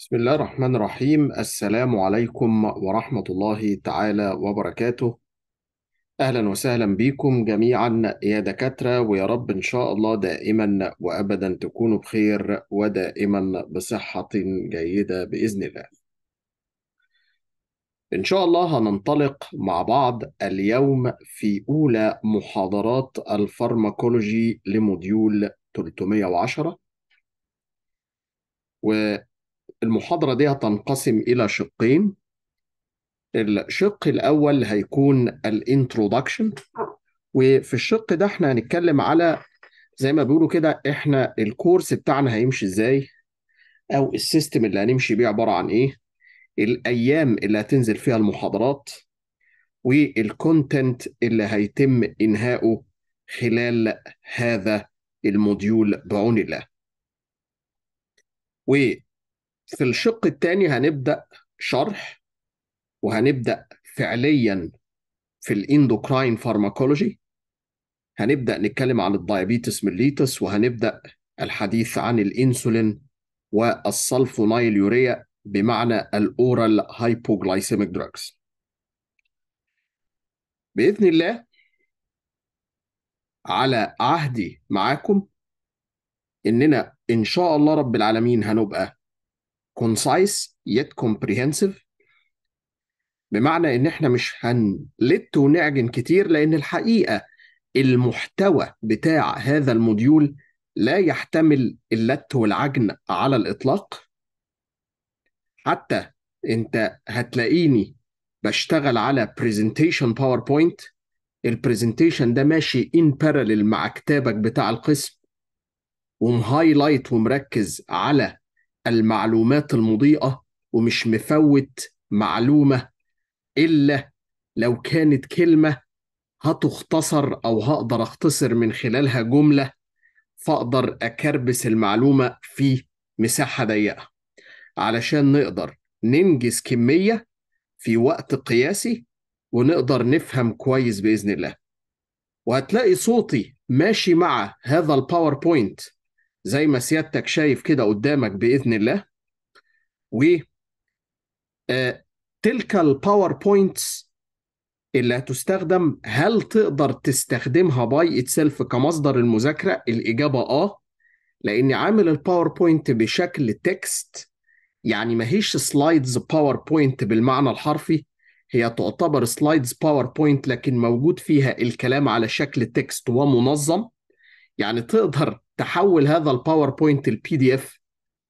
بسم الله الرحمن الرحيم السلام عليكم ورحمة الله تعالى وبركاته أهلا وسهلا بكم جميعا يا دكاترة ويا رب إن شاء الله دائما وأبدا تكونوا بخير ودائما بصحة جيدة بإذن الله إن شاء الله هننطلق مع بعض اليوم في أولى محاضرات الفارماكولوجي لموديول 310 و المحاضرة دي هتنقسم إلى شقين الشق الأول هيكون الانترودكشن وفي الشق ده احنا هنتكلم على زي ما بيقولوا كده احنا الكورس بتاعنا هيمشي ازاي او السيستم اللي هنمشي بيه عبارة عن ايه الايام اللي هتنزل فيها المحاضرات والكونتنت اللي هيتم انهائه خلال هذا الموديول بعون الله في الشق الثاني هنبدا شرح وهنبدا فعليا في الاندوكراين فارماكولوجي هنبدا نتكلم عن الدايابيتس ميليتس وهنبدا الحديث عن الانسولين والسلفونايل يوريا بمعنى الاورال هايبوغلايسيميك دراجز باذن الله على عهدي معاكم اننا ان شاء الله رب العالمين هنبقى concise yet comprehensive بمعنى ان احنا مش هنلت ونعجن كتير لان الحقيقه المحتوى بتاع هذا الموديول لا يحتمل اللت والعجن على الاطلاق حتى انت هتلاقيني بشتغل على برزنتيشن باوربوينت البرزنتيشن ده ماشي ان بارلل مع كتابك بتاع القسم ومهايلايت ومركز على المعلومات المضيئة ومش مفوت معلومة إلا لو كانت كلمة هتختصر أو هقدر أختصر من خلالها جملة فأقدر أكربس المعلومة في مساحة ضيقة علشان نقدر ننجز كمية في وقت قياسي ونقدر نفهم كويس بإذن الله وهتلاقي صوتي ماشي مع هذا الباوربوينت زي ما سيادتك شايف كده قدامك باذن الله و آه، تلك الباوربوينتس اللي هتستخدم هل تقدر تستخدمها باي اتسلف كمصدر المذاكره الاجابه اه لاني عامل الباوربوينت بشكل تكست يعني ما هيش سلايدز باوربوينت بالمعنى الحرفي هي تعتبر سلايدز باوربوينت لكن موجود فيها الكلام على شكل تكست ومنظم يعني تقدر تحول هذا الباوربوينت البي دي اف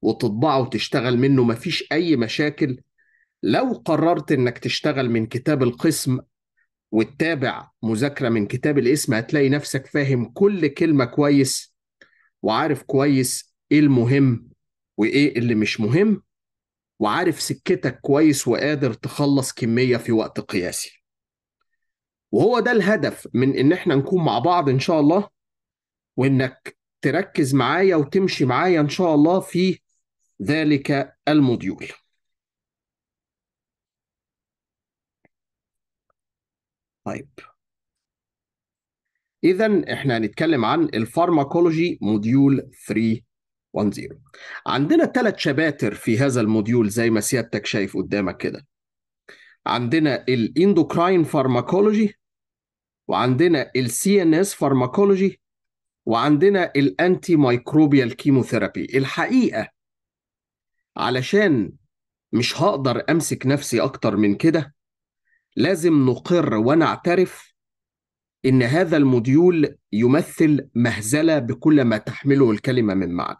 وتطبعه وتشتغل منه مفيش اي مشاكل لو قررت انك تشتغل من كتاب القسم وتتابع مذاكره من كتاب الاسم هتلاقي نفسك فاهم كل كلمه كويس وعارف كويس ايه المهم وايه اللي مش مهم وعارف سكتك كويس وقادر تخلص كميه في وقت قياسي وهو ده الهدف من ان احنا نكون مع بعض ان شاء الله وانك تركز معايا وتمشي معايا ان شاء الله في ذلك الموديول طيب اذا احنا هنتكلم عن الفارماكولوجي موديول 310 عندنا ثلاث شباتر في هذا الموديول زي ما سيادتك شايف قدامك كده عندنا الاندوكراين فارماكولوجي وعندنا السي ان اس فارماكولوجي وعندنا الانتي مايكروبيال كيموثيرابي الحقيقه علشان مش هقدر امسك نفسي اكتر من كده لازم نقر ونعترف ان هذا الموديول يمثل مهزله بكل ما تحمله الكلمه من معنى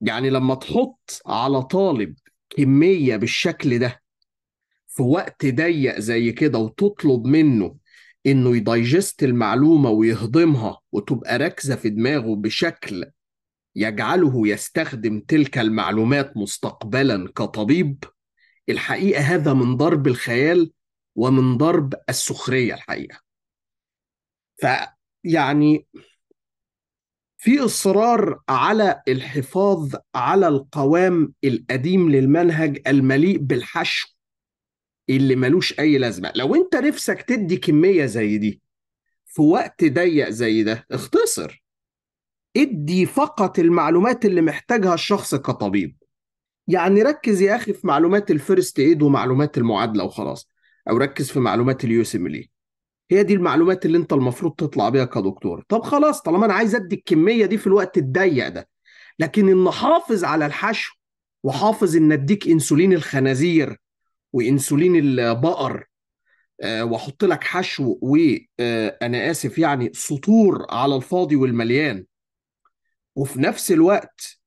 يعني لما تحط على طالب كميه بالشكل ده في وقت ضيق زي كده وتطلب منه انه يدايجست المعلومه ويهضمها وتبقى راكزه في دماغه بشكل يجعله يستخدم تلك المعلومات مستقبلا كطبيب الحقيقه هذا من ضرب الخيال ومن ضرب السخريه الحقيقه فيعني في اصرار على الحفاظ على القوام القديم للمنهج المليء بالحشو اللي ملوش اي لازمه لو انت نفسك تدي كميه زي دي في وقت ضيق زي ده اختصر ادي فقط المعلومات اللي محتاجها الشخص كطبيب يعني ركز يا اخي في معلومات الفيرست ايد ومعلومات المعادله وخلاص او ركز في معلومات اليوسيملي هي دي المعلومات اللي انت المفروض تطلع بيها كدكتور طب خلاص طالما انا عايز ادي الكميه دي في الوقت الضيق ده لكن ان حافظ على الحشو وحافظ ان اديك انسولين الخنازير وانسولين البقر آه، واحط لك حشو وانا آه، اسف يعني سطور على الفاضي والمليان وفي نفس الوقت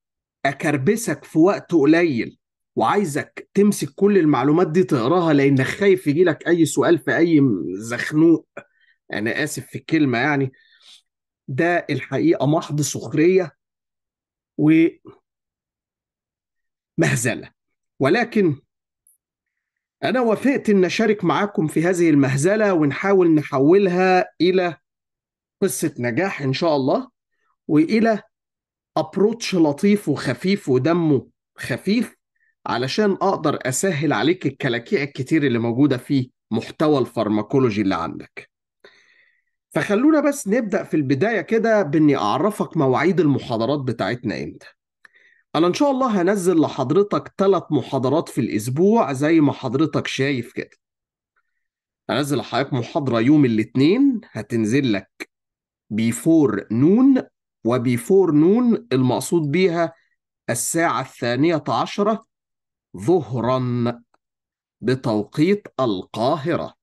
اكربسك في وقت قليل وعايزك تمسك كل المعلومات دي تقراها لانك خايف يجي لك اي سؤال في اي زخنوق انا اسف في الكلمه يعني ده الحقيقه محض سخريه ومهزله ولكن أنا وافقت إن أشارك معاكم في هذه المهزلة ونحاول نحولها إلى قصة نجاح إن شاء الله وإلى أبروتش لطيف وخفيف ودمه خفيف علشان أقدر أسهل عليك الكلاكيع الكتير اللي موجودة في محتوى الفارماكولوجي اللي عندك فخلونا بس نبدأ في البداية كده بإني أعرفك مواعيد المحاضرات بتاعتنا إمتى انا ان شاء الله هنزل لحضرتك ثلاث محاضرات في الاسبوع زي ما حضرتك شايف كده هنزل لحضرتك محاضرة يوم الاثنين هتنزل لك بيفور نون وبيفور نون المقصود بيها الساعة الثانية عشرة ظهرا بتوقيت القاهرة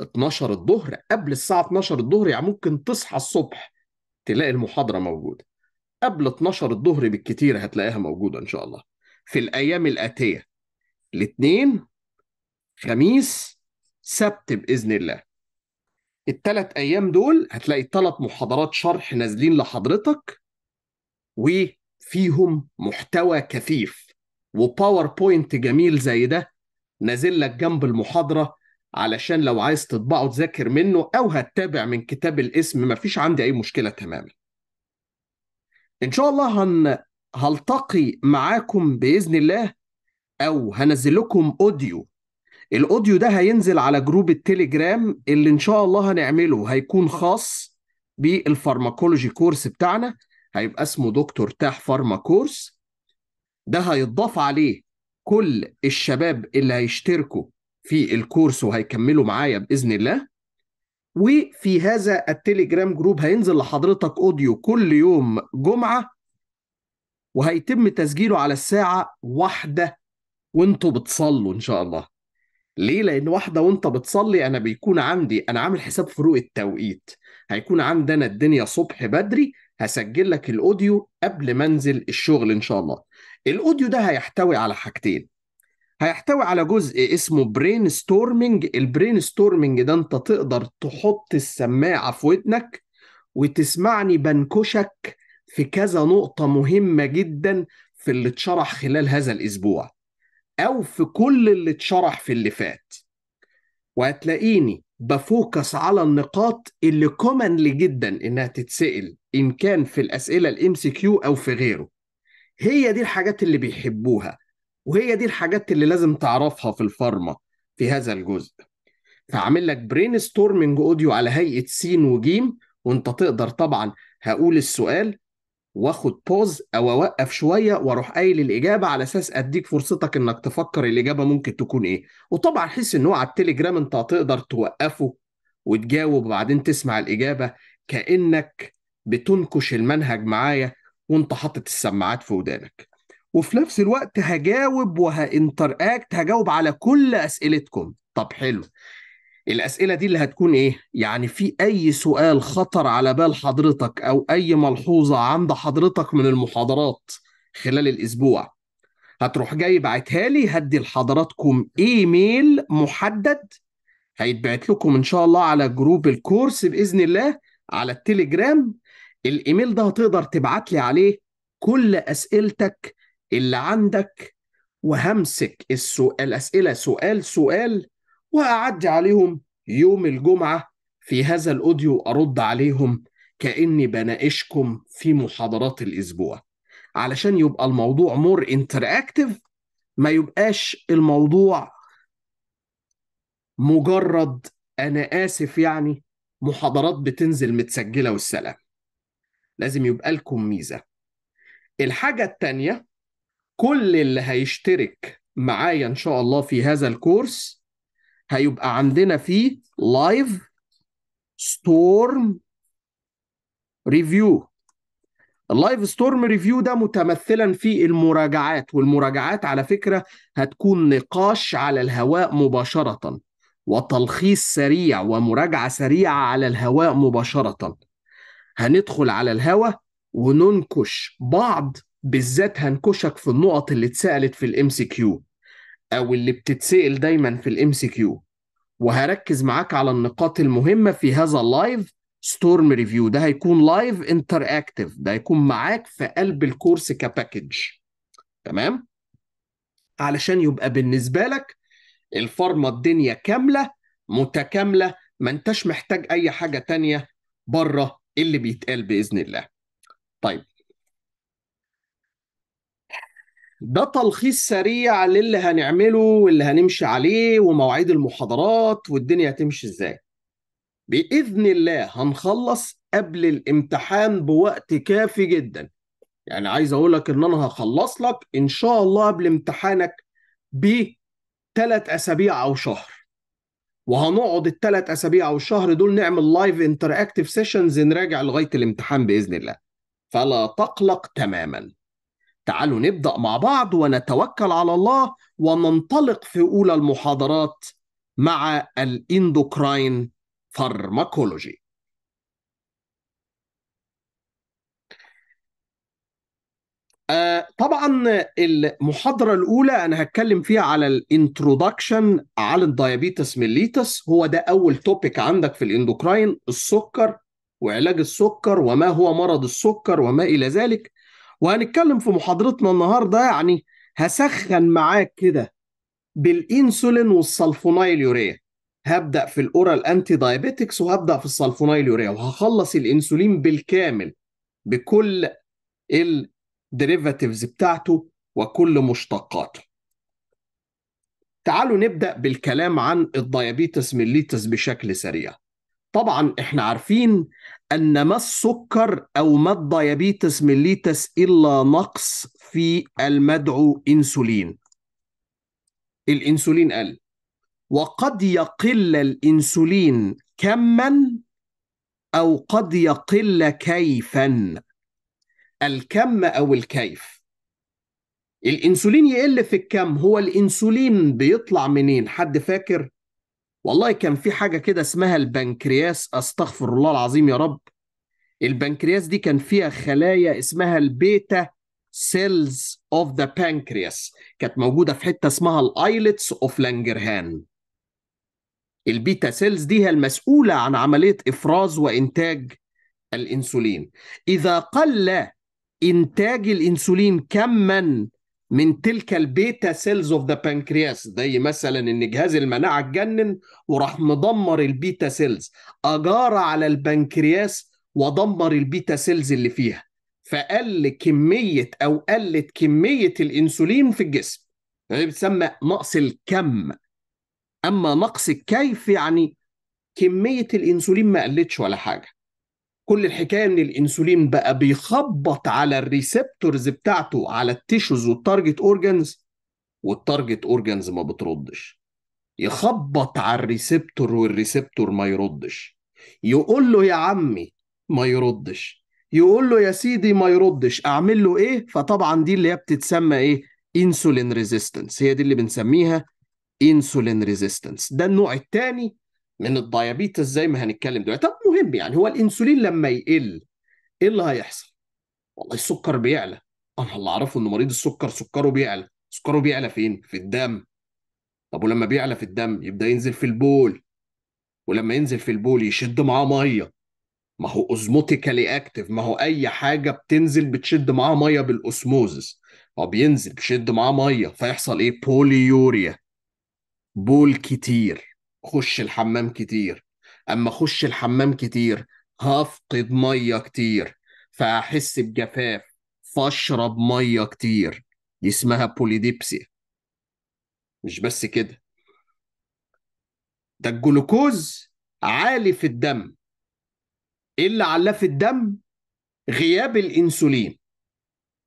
12 الظهر قبل الساعة 12 الظهر يعني ممكن تصحى الصبح تلاقي المحاضرة موجودة قبل 12 الظهر بالكتير هتلاقيها موجوده ان شاء الله في الايام الاتيه الاثنين خميس سبت باذن الله الثلاث ايام دول هتلاقي ثلاث محاضرات شرح نازلين لحضرتك وفيهم محتوى كثيف وباوربوينت جميل زي ده نازل لك جنب المحاضره علشان لو عايز تطبعه تذاكر منه او هتتابع من كتاب الاسم مفيش عندي اي مشكله تماما ان شاء الله هن... هلتقي معاكم باذن الله او هنزل لكم اوديو الاوديو ده هينزل على جروب التليجرام اللي ان شاء الله هنعمله هيكون خاص بالفارماكولوجي كورس بتاعنا هيبقى اسمه دكتور تاح فارما كورس ده هيتضاف عليه كل الشباب اللي هيشتركوا في الكورس وهيكملوا معايا باذن الله وفي هذا التليجرام جروب هينزل لحضرتك اوديو كل يوم جمعه وهيتم تسجيله على الساعه واحدة وانتوا بتصلوا ان شاء الله ليه لان واحده وانت بتصلي انا بيكون عندي انا عامل حساب فروق التوقيت هيكون عندنا الدنيا صبح بدري هسجل لك الاوديو قبل ما انزل الشغل ان شاء الله الاوديو ده هيحتوي على حاجتين هيحتوي على جزء اسمه برين ستورمنج البرين ستورمنج ده انت تقدر تحط السماعه في ودنك وتسمعني بنكشك في كذا نقطه مهمه جدا في اللي اتشرح خلال هذا الاسبوع او في كل اللي اتشرح في اللي فات وهتلاقيني بفوكس على النقاط اللي كومنلي جدا انها تتسال ان كان في الاسئله الام سي كيو او في غيره هي دي الحاجات اللي بيحبوها وهي دي الحاجات اللي لازم تعرفها في الفارما في هذا الجزء فعمل لك برين ستورمنج اوديو على هيئه سين وجيم وانت تقدر طبعا هقول السؤال واخد بوز او اوقف شويه واروح قايل الاجابه على اساس اديك فرصتك انك تفكر الاجابه ممكن تكون ايه وطبعا حس ان هو على التليجرام انت هتقدر توقفه وتجاوب وبعدين تسمع الاجابه كانك بتنكش المنهج معايا وانت حاطط السماعات في ودانك وفي نفس الوقت هجاوب وهانتراكت هجاوب على كل اسئلتكم طب حلو الاسئله دي اللي هتكون ايه يعني في اي سؤال خطر على بال حضرتك او اي ملحوظه عند حضرتك من المحاضرات خلال الاسبوع هتروح جاي بعتها لي هدي لحضراتكم ايميل محدد هيتبعت لكم ان شاء الله على جروب الكورس باذن الله على التليجرام الايميل ده هتقدر تبعت لي عليه كل اسئلتك اللي عندك وهمسك السؤال الأسئلة سؤال سؤال وأعدي عليهم يوم الجمعة في هذا الأوديو أرد عليهم كأني بناقشكم في محاضرات الأسبوع علشان يبقى الموضوع مور انتراكتيف ما يبقاش الموضوع مجرد أنا آسف يعني محاضرات بتنزل متسجلة والسلام لازم يبقى لكم ميزة الحاجة التانية كل اللي هيشترك معايا ان شاء الله في هذا الكورس هيبقى عندنا فيه لايف ستورم ريفيو اللايف ستورم ريفيو ده متمثلا في المراجعات والمراجعات على فكره هتكون نقاش على الهواء مباشره وتلخيص سريع ومراجعه سريعه على الهواء مباشره هندخل على الهواء وننكش بعض بالذات هنكشك في النقط اللي اتسالت في الام سي كيو او اللي بتتسال دايما في الام سي كيو وهركز معاك على النقاط المهمه في هذا اللايف ستورم ريفيو ده هيكون لايف انتر اكتف ده هيكون معاك في قلب الكورس كباكج تمام علشان يبقى بالنسبه لك الفارما الدنيا كامله متكامله ما انتش محتاج اي حاجه تانية بره اللي بيتقال باذن الله طيب ده تلخيص سريع للي هنعمله واللي هنمشي عليه ومواعيد المحاضرات والدنيا هتمشي ازاي باذن الله هنخلص قبل الامتحان بوقت كافي جدا يعني عايز اقول لك ان انا هخلص لك ان شاء الله قبل امتحانك بثلاث اسابيع او شهر وهنقعد الثلاث اسابيع او الشهر دول نعمل لايف اكتف سيشنز نراجع لغايه الامتحان باذن الله فلا تقلق تماما تعالوا نبدأ مع بعض ونتوكل على الله وننطلق في أولى المحاضرات مع الإندوكراين فارماكولوجي آه، طبعا المحاضرة الأولى أنا هتكلم فيها على الانترودكشن على الديابيتس ميليتس هو ده أول توبيك عندك في الإندوكراين السكر وعلاج السكر وما هو مرض السكر وما إلى ذلك وهنتكلم في محاضرتنا النهارده يعني هسخن معاك كده بالانسولين والسلفونايل يوريا هبدا في الاورال انتي دايابيتكس وهبدا في السلفونايل يوريا وهخلص الانسولين بالكامل بكل الديريفاتيفز بتاعته وكل مشتقاته تعالوا نبدا بالكلام عن الديابيتس ميليتس بشكل سريع طبعا احنا عارفين أن ما السكر أو ما الديابيتس ميليتس إلا نقص في المدعو إنسولين الإنسولين قل وقد يقل الإنسولين كما أو قد يقل كيفا الكم أو الكيف الإنسولين يقل في الكم هو الإنسولين بيطلع منين حد فاكر والله كان في حاجه كده اسمها البنكرياس استغفر الله العظيم يا رب البنكرياس دي كان فيها خلايا اسمها البيتا سيلز اوف ذا بانكرياس كانت موجوده في حته اسمها الايلتس اوف لانجرهان البيتا سيلز دي هي المسؤوله عن عمليه افراز وانتاج الانسولين اذا قل انتاج الانسولين كما من تلك البيتا سيلز اوف ذا بانكرياس زي مثلا ان جهاز المناعه اتجنن وراح مدمر البيتا سيلز اجار على البنكرياس ودمر البيتا سيلز اللي فيها فقل كميه او قلت كميه الانسولين في الجسم يعني بتسمى نقص الكم اما نقص الكيف يعني كميه الانسولين ما قلتش ولا حاجه كل الحكايه ان الانسولين بقى بيخبط على الريسبتورز بتاعته على التيشوز والتارجت اورجانز والتارجت اورجانز ما بتردش يخبط على الريسبتور والريسبتور ما يردش يقول له يا عمي ما يردش يقول له يا سيدي ما يردش اعمل له ايه فطبعا دي اللي هي بتتسمى ايه انسولين ريزيستنس هي دي اللي بنسميها انسولين ريزيستنس ده النوع الثاني من الديابيتس زي ما هنتكلم دلوقتي طب مهم يعني هو الانسولين لما يقل ايه اللي هيحصل؟ والله السكر بيعلى انا اللي اعرفه ان مريض السكر سكره بيعلى سكره بيعلى فين؟ في الدم طب ولما بيعلى في الدم يبدا ينزل في البول ولما ينزل في البول يشد معاه ميه ما هو اوزموتيكالي اكتف ما هو اي حاجه بتنزل بتشد معاه ميه بالاسموزس هو بينزل بيشد معاه ميه فيحصل ايه بوليوريا بول كتير خش الحمام كتير اما اخش الحمام كتير هفقد ميه كتير فاحس بجفاف فاشرب ميه كتير دي اسمها بوليديبسي مش بس كده ده الجلوكوز عالي في الدم ايه اللي علاه في الدم غياب الانسولين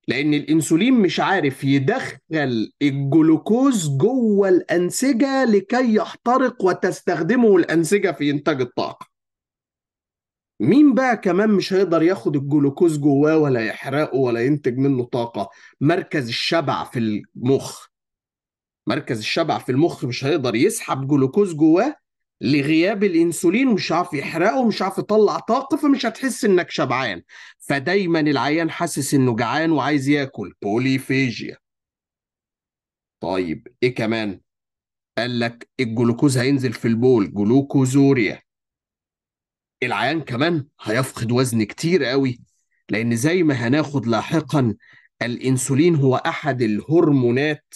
لان الانسولين مش عارف يدخل الجلوكوز جوه الانسجه لكي يحترق وتستخدمه الانسجه في انتاج الطاقه مين بقى كمان مش هيقدر ياخد الجلوكوز جواه ولا يحرقه ولا ينتج منه طاقه مركز الشبع في المخ مركز الشبع في المخ مش هيقدر يسحب جلوكوز جواه لغياب الانسولين ومش عارف يحرقه ومش عارف يطلع طاقه فمش هتحس انك شبعان فدايما العيان حاسس انه جعان وعايز ياكل بوليفيجيا طيب ايه كمان قال لك الجلوكوز هينزل في البول جلوكوزوريا العيان كمان هيفقد وزن كتير قوي لان زي ما هناخد لاحقا الانسولين هو احد الهرمونات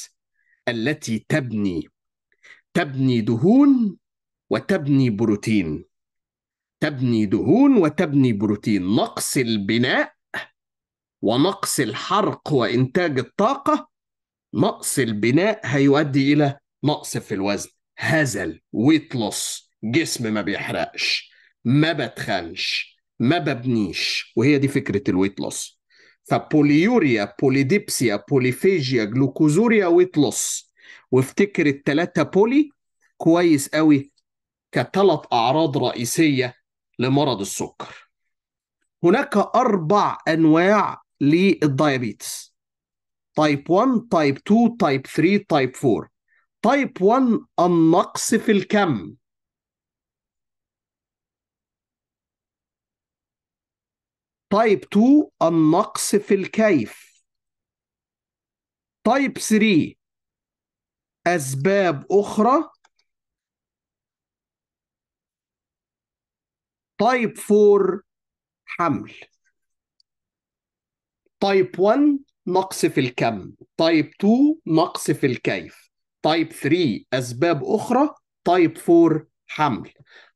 التي تبني تبني دهون وتبني بروتين تبني دهون وتبني بروتين نقص البناء ونقص الحرق وإنتاج الطاقة نقص البناء هيؤدي إلى نقص في الوزن هزل ويت لوس جسم ما بيحرقش ما بتخنش ما ببنيش وهي دي فكرة الويت لوس فبوليوريا بوليديبسيا بوليفيجيا جلوكوزوريا ويت لوس وافتكر التلاتة بولي كويس قوي كثلاث أعراض رئيسية لمرض السكر هناك أربع أنواع للديابيتس تايب 1 تايب 2 تايب 3 تايب 4 تايب 1 النقص في الكم تايب 2 النقص في الكيف تايب 3 أسباب أخرى تايب 4 حمل تايب 1 نقص في الكم تايب 2 نقص في الكيف تايب 3 أسباب أخرى تايب 4 حمل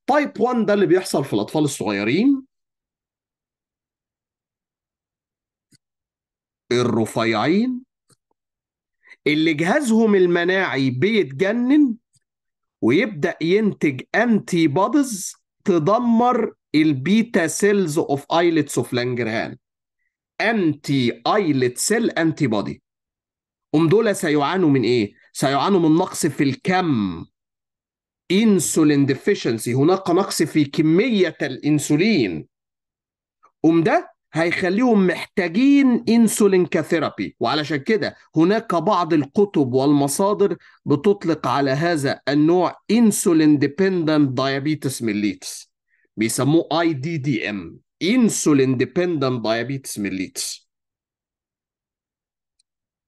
تايب 1 ده اللي بيحصل في الأطفال الصغيرين الرفيعين اللي جهازهم المناعي بيتجنن ويبدأ ينتج أنتي بودز تدمر البيتا سيلز اوف ايلتس اوف لانجرهان انتي ايلت سيل انتي بودي هم دول سيعانوا من ايه؟ سيعانوا من نقص في الكم انسولين ديفيشنسي هناك نقص في كميه الانسولين قوم ده هيخليهم محتاجين انسولين كثيرابي وعلشان كده هناك بعض الكتب والمصادر بتطلق على هذا النوع انسولين ديبندنت دايابيتس ميليتس بيسموه اي دي دي ام انسولين ديبندنت دايابيتس ميليتس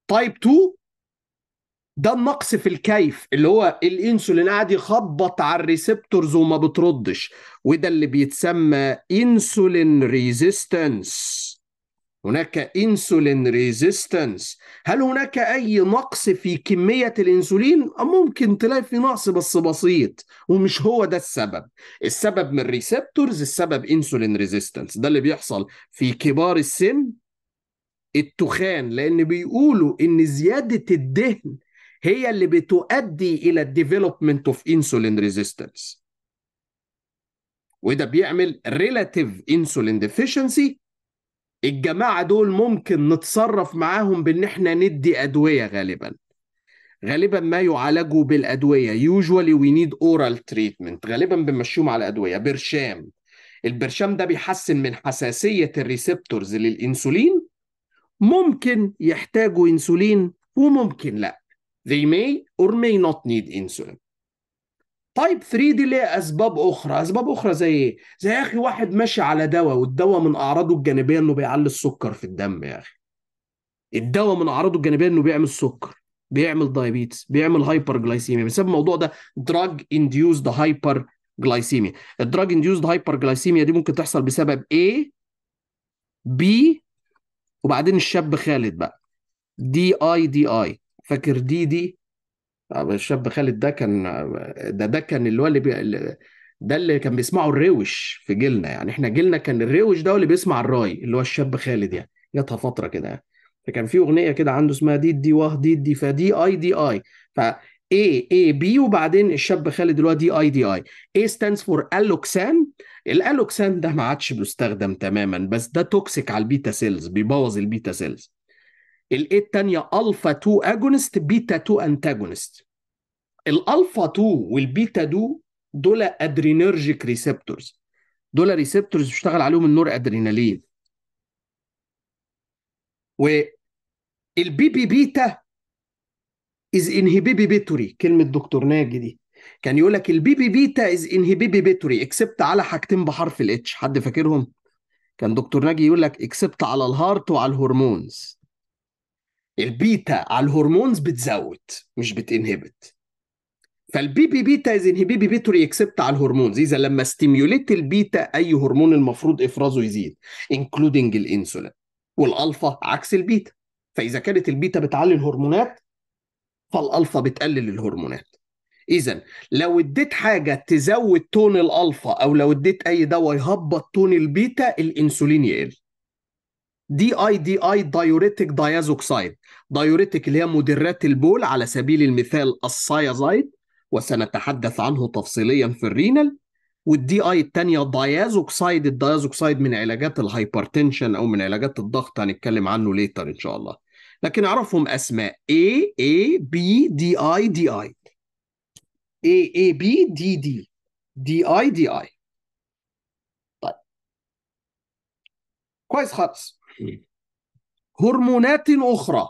تايب 2 ده النقص في الكيف اللي هو الانسولين قاعد يخبط على الريسبتورز وما بتردش وده اللي بيتسمى انسولين ريزيستنس هناك انسولين ريزيستنس هل هناك اي نقص في كميه الانسولين ممكن تلاقي في نقص بس بسيط ومش هو ده السبب السبب من الريسبتورز السبب انسولين ريزيستنس ده اللي بيحصل في كبار السن التخان لان بيقولوا ان زياده الدهن هي اللي بتؤدي الى الديفلوبمنت اوف انسولين ريزيستنس وده بيعمل ريلاتيف انسولين ديفيشنسي الجماعه دول ممكن نتصرف معاهم بان احنا ندي ادويه غالبا غالبا ما يعالجوا بالادويه يوجوالي وي نيد اورال تريتمنت غالبا بنمشيهم على ادويه برشام البرشام ده بيحسن من حساسيه الريسبتورز للانسولين ممكن يحتاجوا انسولين وممكن لا They may or may not need insulin. تايب 3 دي ليها اسباب اخرى اسباب اخرى زي ايه زي يا اخي واحد ماشي على دواء والدواء من اعراضه الجانبيه انه بيعلي السكر في الدم يا اخي الدواء من اعراضه الجانبيه انه بيعمل سكر بيعمل دايابيتس بيعمل هايبر جلايسيميا بسبب الموضوع ده دراج انديوزد هايبر جلايسيميا الدراج انديوزد هايبر جلايسيميا دي ممكن تحصل بسبب ايه؟ بي وبعدين الشاب خالد بقى دي اي دي اي فاكر ديدي آه، الشاب خالد ده كان ده ده كان اللي هو اللي بي... ده اللي كان بيسمعه الروش في جيلنا يعني احنا جيلنا كان الروش ده اللي بيسمع الراي اللي هو الشاب خالد يعني جاتها فتره كده فكان في اغنيه كده عنده اسمها دي دي واه دي دي فدي اي دي اي ف اي اي بي وبعدين الشاب خالد اللي هو دي اي دي اي اي ستاندز فور الوكسان الالوكسان ده ما عادش بيستخدم تماما بس ده توكسيك على البيتا سيلز بيبوظ البيتا سيلز الايه الثانيه الفا 2 اجونست بيتا 2 انتاجونست الالفا 2 والبيتا 2 دول ادرينرجيك ريسبتورز دول ريسبتورز بيشتغل عليهم النور ادرينالين والبي بي بيتا از انهبيبيتوري كلمه دكتور ناجي دي كان يقول لك البي بي بيتا از انهبيبيتوري اكسبت على حاجتين بحرف الاتش حد فاكرهم كان دكتور ناجي يقول لك اكسبت على الهارت وعلى الهرمونز البيتا على الهرمونز بتزود مش بتنهبت فالبي بي بيتا از انهبيبي بيتوري اكسبت على الهرمونز اذا لما ستيميوليت البيتا اي هرمون المفروض افرازه يزيد انكلودنج الانسولين والالفا عكس البيتا فاذا كانت البيتا بتعلي الهرمونات فالالفا بتقلل الهرمونات اذا لو اديت حاجه تزود تون الالفا او لو اديت اي دواء يهبط تون البيتا الانسولين يقل دي اي دي اي دايوريتك دايازوكسايد دايوريتك اللي هي مدرات البول على سبيل المثال السايازايد وسنتحدث عنه تفصيليا في الرينال والدي اي الثانيه دايازوكسايد الدايازوكسايد من علاجات الهايبرتنشن او من علاجات الضغط هنتكلم عنه ليتر ان شاء الله لكن اعرفهم اسماء اي اي بي دي اي دي اي اي اي بي دي دي دي اي دي اي طيب كويس خالص هرمونات اخرى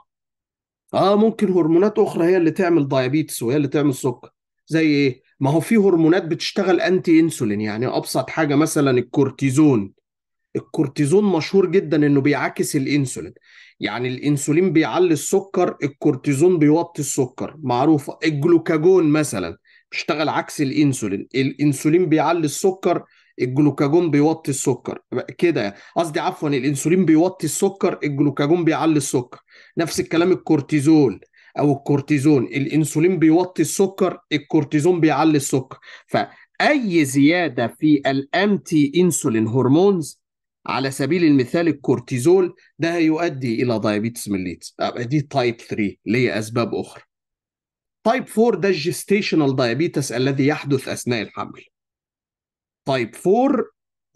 اه ممكن هرمونات اخرى هي اللي تعمل دايابيتس وهي اللي تعمل سكر زي ايه ما هو في هرمونات بتشتغل انتي انسولين يعني ابسط حاجه مثلا الكورتيزون الكورتيزون مشهور جدا انه بيعاكس الانسولين يعني الانسولين بيعلي السكر الكورتيزون بيوطي السكر معروفه الجلوكاجون مثلا بيشتغل عكس الانسولين الانسولين بيعلي السكر الجلوكاجون بيوطي السكر كده يعني. قصدي عفوا الانسولين بيوطي السكر الجلوكاجون بيعلي السكر نفس الكلام الكورتيزول او الكورتيزون الانسولين بيوطي السكر الكورتيزون بيعلي السكر فاي زياده في الانتي انسولين هرمونز على سبيل المثال الكورتيزول ده هيؤدي الى دايابيتس آه، ميليتس دي تايب 3 اسباب اخرى تايب 4 ده الجستيشنال دايابيتس الذي يحدث اثناء الحمل تايب 4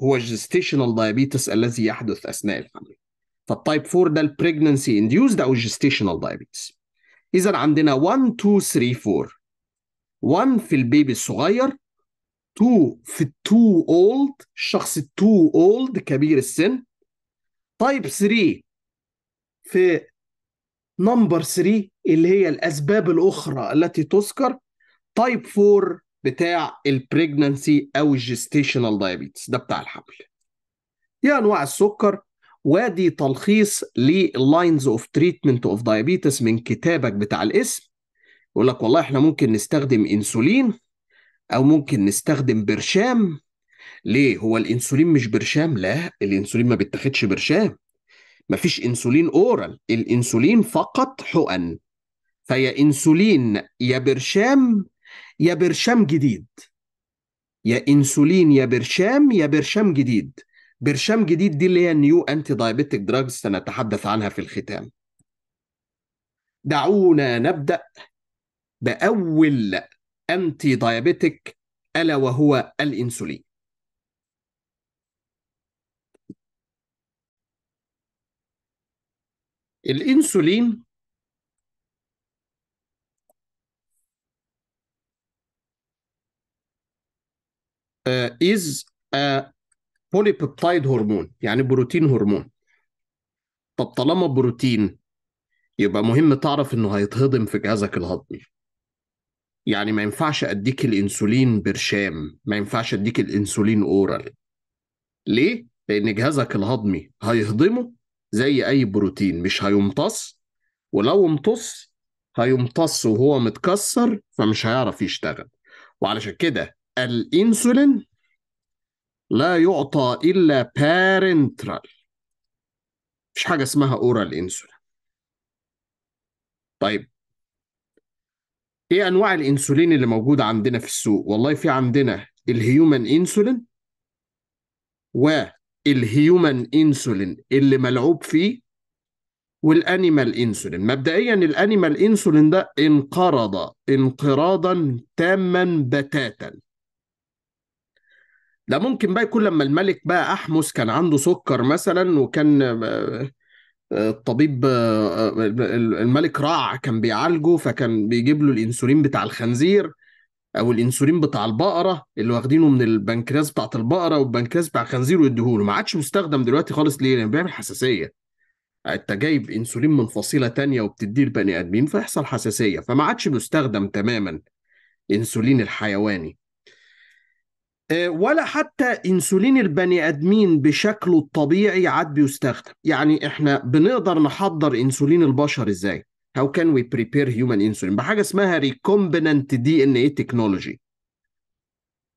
هو الجستيشنال دايابيتس الذي يحدث اثناء الحمل فالتايب 4 ده البريجننسي انديوزد او الجستيشنال دايابيتس اذا عندنا 1 2 3 4 1 في البيبي الصغير 2 في التو اولد الشخص التو اولد كبير السن تايب 3 في نمبر 3 اللي هي الاسباب الاخرى التي تذكر تايب 4 بتاع البريجنانسي او الجستيشنال دايابيتس ده بتاع الحمل دي انواع السكر وادي تلخيص لللاينز اوف تريتمنت اوف دايابيتس من كتابك بتاع الاسم يقول لك والله احنا ممكن نستخدم انسولين او ممكن نستخدم برشام ليه هو الانسولين مش برشام لا الانسولين ما بيتاخدش برشام مفيش انسولين اورال الانسولين فقط حقن فيا انسولين يا برشام يا برشام جديد يا انسولين يا برشام يا برشام جديد برشام جديد دي اللي هي النيو انتي دايابيتك دراجز سنتحدث عنها في الختام دعونا نبدا باول انتي دايابيتك الا وهو الانسولين الانسولين آه، is a polypeptide هرمون يعني بروتين هرمون طب طالما بروتين يبقى مهم تعرف انه هيتهضم في جهازك الهضمي يعني ما ينفعش اديك الانسولين برشام ما ينفعش اديك الانسولين اورال ليه لان جهازك الهضمي هيهضمه زي اي بروتين مش هيمتص ولو امتص هيمتص وهو متكسر فمش هيعرف يشتغل وعلشان كده الانسولين لا يعطى الا بارنترال مفيش حاجه اسمها اورال انسولين طيب ايه انواع الانسولين اللي موجوده عندنا في السوق والله في عندنا الهيومن انسولين والهيومن انسولين اللي ملعوب فيه والانيمال انسولين مبدئيا الانيمال انسولين ده انقرض انقراضا تاما بتاتا ده ممكن بقى يكون لما الملك بقى أحمس كان عنده سكر مثلا وكان آه، آه، الطبيب آه، الملك راع كان بيعالجه فكان بيجيب له الانسولين بتاع الخنزير او الانسولين بتاع البقره اللي واخدينه من البنكرياس بتاعت البقره والبنكرياس بتاع الخنزير ويديهوله ما عادش مستخدم دلوقتي خالص ليه لان بيعمل حساسيه انت جايب انسولين من فصيله تانية وبتديه لبني ادمين فيحصل حساسيه فما عادش مستخدم تماما انسولين الحيواني ولا حتى انسولين البني ادمين بشكله الطبيعي عاد بيستخدم يعني احنا بنقدر نحضر انسولين البشر ازاي هاو كان وي بريبير هيومن انسولين بحاجه اسمها ريكومبيننت دي ان اي تكنولوجي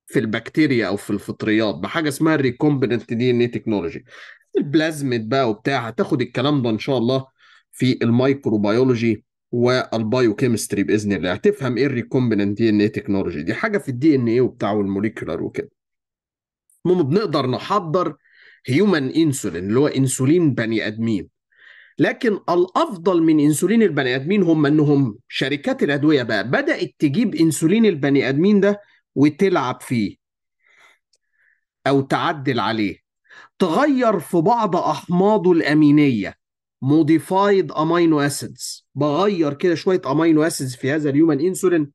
في البكتيريا او في الفطريات بحاجه اسمها الريكومبيننت دي ان اي تكنولوجي البلازميد بقى وبتاع هتاخد الكلام ده ان شاء الله في الميكروبيولوجي والبايوكيمستري باذن الله هتفهم ايه الريكومبيننت دي ان ايه تكنولوجي دي حاجه في الدي ان ايه وبتاع والموليكيولار وكده المهم بنقدر نحضر هيومن انسولين اللي هو انسولين بني ادمين لكن الافضل من انسولين البني ادمين هم انهم شركات الادويه بقى بدات تجيب انسولين البني ادمين ده وتلعب فيه او تعدل عليه تغير في بعض احماضه الامينيه موديفايد امينو اسيدز بغير كده شويه امينو اسيدز في هذا الهيومن انسولين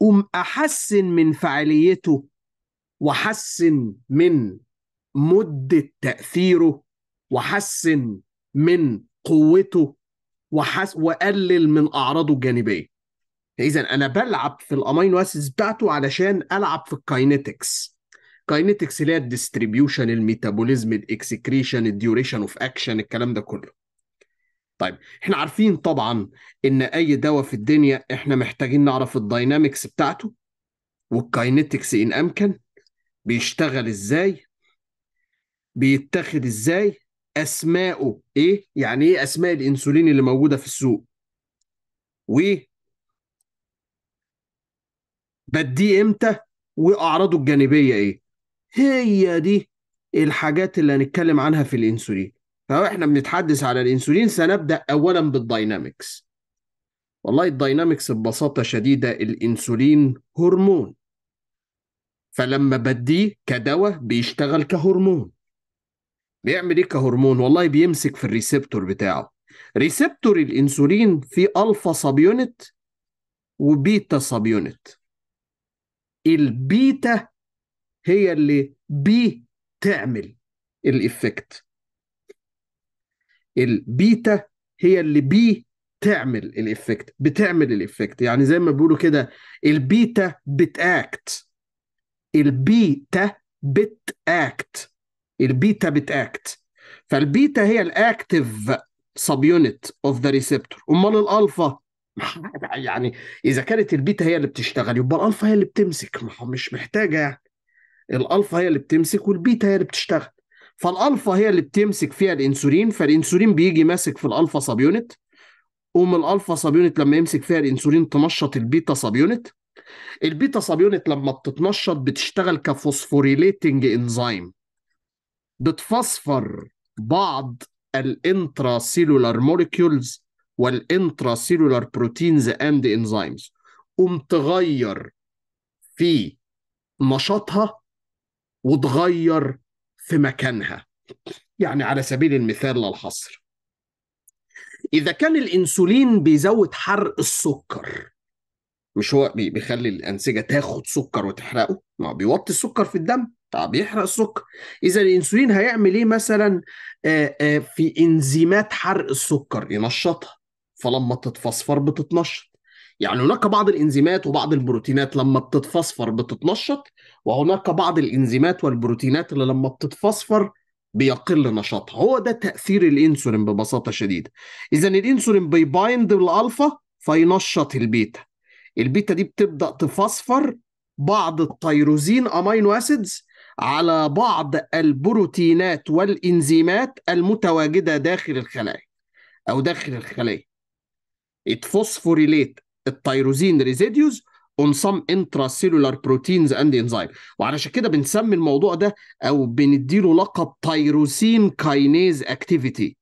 قوم احسن من فعاليته واحسن من مده تاثيره واحسن من قوته وحس واقلل من اعراضه الجانبيه اذا انا بلعب في الامينو اسيدز بتاعته علشان العب في الكاينتكس كاينتكس اللي هي الديستريبيوشن الميتابوليزم الاكسكريشن الديوريشن اوف اكشن الكلام ده كله طيب احنا عارفين طبعا ان اي دواء في الدنيا احنا محتاجين نعرف الداينامكس بتاعته والكاينتكس ان امكن بيشتغل ازاي بيتاخد ازاي اسماءه ايه يعني ايه اسماء الانسولين اللي موجوده في السوق و بديه امتى واعراضه الجانبيه ايه هي دي الحاجات اللي هنتكلم عنها في الانسولين فاحنا بنتحدث على الانسولين سنبدا اولا بالداينامكس والله الداينامكس ببساطه شديده الانسولين هرمون فلما بديه كدواء بيشتغل كهرمون بيعمل ايه كهرمون والله بيمسك في الريسبتور بتاعه ريسبتور الانسولين في الفا صابيونت وبيتا صابيونت البيتا هي اللي بتعمل الافكت البيتا هي اللي بي تعمل الافكت بتعمل الافكت يعني زي ما بيقولوا كده البيتا بتاكت البيتا بتاكت البيتا بتاكت فالبيتا هي الاكتف سب يونت اوف ذا ريسبتور امال الالفا يعني اذا كانت البيتا هي اللي بتشتغل يبقى الالفا هي اللي بتمسك ما هو مش محتاجه يعني الالفا هي اللي بتمسك والبيتا هي اللي بتشتغل فالالفا هي اللي بتمسك فيها الانسولين فالانسولين بيجي ماسك في الالفا يونت قوم الالفا يونت لما يمسك فيها الانسولين تنشط البيتا يونت البيتا يونت لما بتتنشط بتشتغل كفوسفوريليتنج انزيم بتفسفر بعض الانترا سيلولار موليكيولز والانترا سيلولار بروتينز اند انزيمز قوم تغير في نشاطها وتغير في مكانها يعني على سبيل المثال للحصر اذا كان الانسولين بيزود حرق السكر مش هو بيخلي الانسجه تاخد سكر وتحرقه ما بيوطي السكر في الدم بيحرق السكر اذا الانسولين هيعمل ايه مثلا في انزيمات حرق السكر ينشطها فلما تتفصفر بتتنشط يعني هناك بعض الانزيمات وبعض البروتينات لما بتتفصفر بتتنشط وهناك بعض الانزيمات والبروتينات اللي لما بتتفصفر بيقل نشاطها هو ده تاثير الانسولين ببساطه شديده اذا الانسولين بيبايند الالفا فينشط البيتا البيتا دي بتبدا تفصفر بعض التيروزين امينو اسيدز على بعض البروتينات والانزيمات المتواجده داخل الخلايا او داخل الخلايا اتفوسفوريليت التيروزين ريزيديوز اون سام سيلولار بروتينز اند انزيم وعلشان كده بنسمي الموضوع ده او بنديله لقب تيروسين كاينيز اكتيفيتي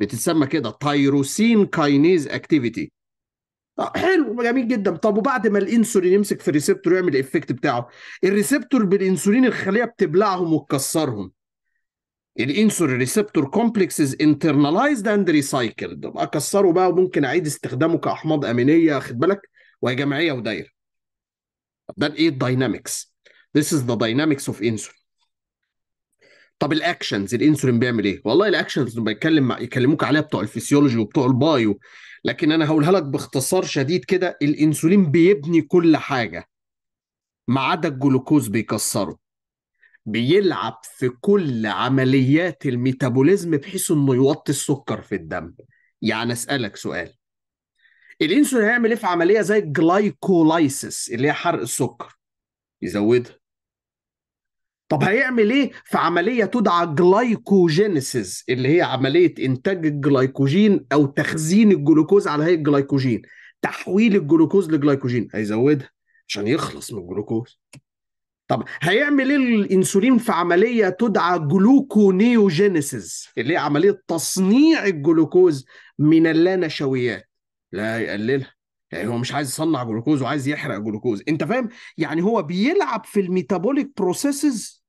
بتتسمى كده تيروسين كاينيز اكتيفيتي حلو جميل جدا طب وبعد ما الانسولين يمسك في الريسبتور يعمل الافكت بتاعه الريسبتور بالانسولين الخليه بتبلعهم وتكسرهم الانسولين ريسبتور كومبلكسز انترنالايزد اند ريسايكلد اكسره بقى وممكن اعيد استخدامه كاحماض امينيه خد بالك وهي جمعيه ودايره ده ايه الداينامكس This is the dynamics of insulin طب الاكشنز الانسولين بيعمل ايه والله الاكشنز بيتكلم يكلموك عليها بتوع الفسيولوجي وبتوع البايو لكن انا هقولها لك باختصار شديد كده الانسولين بيبني كل حاجه ما عدا الجلوكوز بيكسره بيلعب في كل عمليات الميتابوليزم بحيث انه يوطي السكر في الدم يعني اسالك سؤال الانسولين هيعمل ايه في عمليه زي الجلايكولايسيس اللي هي حرق السكر يزودها طب هيعمل ايه في عمليه تدعى جلايكوجينيسيس اللي هي عمليه انتاج الجلايكوجين او تخزين الجلوكوز على هيئه جلايكوجين تحويل الجلوكوز لجلايكوجين هيزودها عشان يخلص من الجلوكوز طب هيعمل ايه الانسولين في عمليه تدعى جلوكونيوجينيسيس اللي هي عمليه تصنيع الجلوكوز من اللانشويات لا يقللها يعني هو مش عايز يصنع جلوكوز وعايز يحرق جلوكوز انت فاهم يعني هو بيلعب في الميتابوليك بروسيسز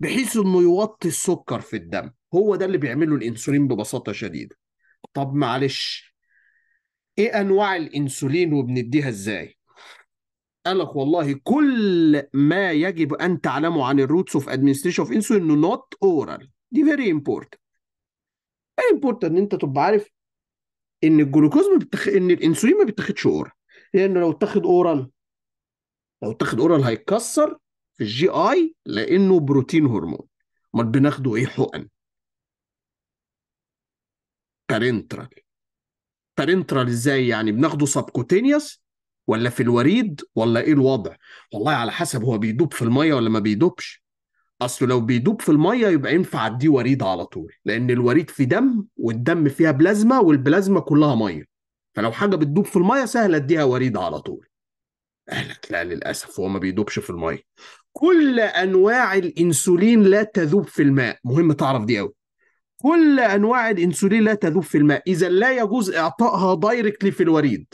بحيث انه يوطي السكر في الدم هو ده اللي بيعمله الانسولين ببساطه شديده طب معلش ايه انواع الانسولين وبنديها ازاي قالك والله كل ما يجب ان تعلمه عن الروتس اوف ادمنستريشن اوف انسولين انه نوت اورال دي فيري امبورتنت فيري امبورتنت ان انت تبقى عارف ان الجلوكوز ما بتخ... ان الانسولين ما بيتاخدش اورال لانه لو اتاخد اورال لو اتاخد اورال هيتكسر في الجي اي لانه بروتين هرمون امال بناخده ايه حقن بارنترال بارنترال ازاي يعني بناخده سبكوتينيوس ولا في الوريد ولا ايه الوضع والله على حسب هو بيدوب في الميه ولا ما بيدوبش اصله لو بيدوب في الميه يبقى ينفع اديه وريد على طول لان الوريد فيه دم والدم فيها بلازما والبلازما كلها ميه فلو حاجه بتدوب في الميه سهل اديها وريد على طول قالك لا للاسف هو ما بيدوبش في الميه كل انواع الانسولين لا تذوب في الماء مهم تعرف دي قوي كل انواع الانسولين لا تذوب في الماء اذا لا يجوز اعطائها دايركتلي في الوريد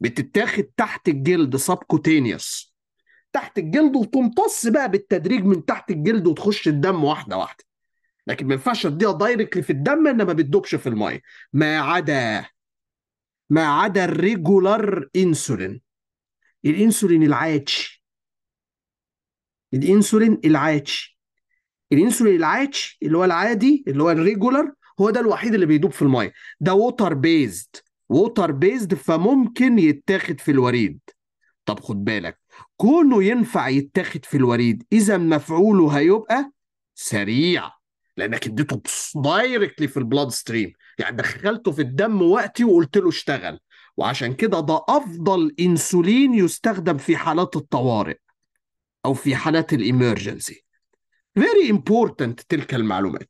بتتاخد تحت الجلد سابكوتينيوس تحت الجلد وتمتص بقى بالتدريج من تحت الجلد وتخش الدم واحده واحده لكن ما ينفعش تديها دايركتلي في الدم انما ما بتدوبش في الميه ما عدا ما عدا الريجولار انسولين الانسولين العاتش الانسولين العاتش الانسولين العاتش اللي هو العادي اللي هو الريجولار هو ده الوحيد اللي بيدوب في الميه ده ووتر بيزد ووتر بيزد فممكن يتاخد في الوريد طب خد بالك كونه ينفع يتاخد في الوريد اذا مفعوله هيبقى سريع لانك اديته دايركتلي في البلاد ستريم يعني دخلته في الدم وقتي وقلت له اشتغل وعشان كده ده افضل انسولين يستخدم في حالات الطوارئ او في حالات الامرجنسي فيري امبورتنت تلك المعلومات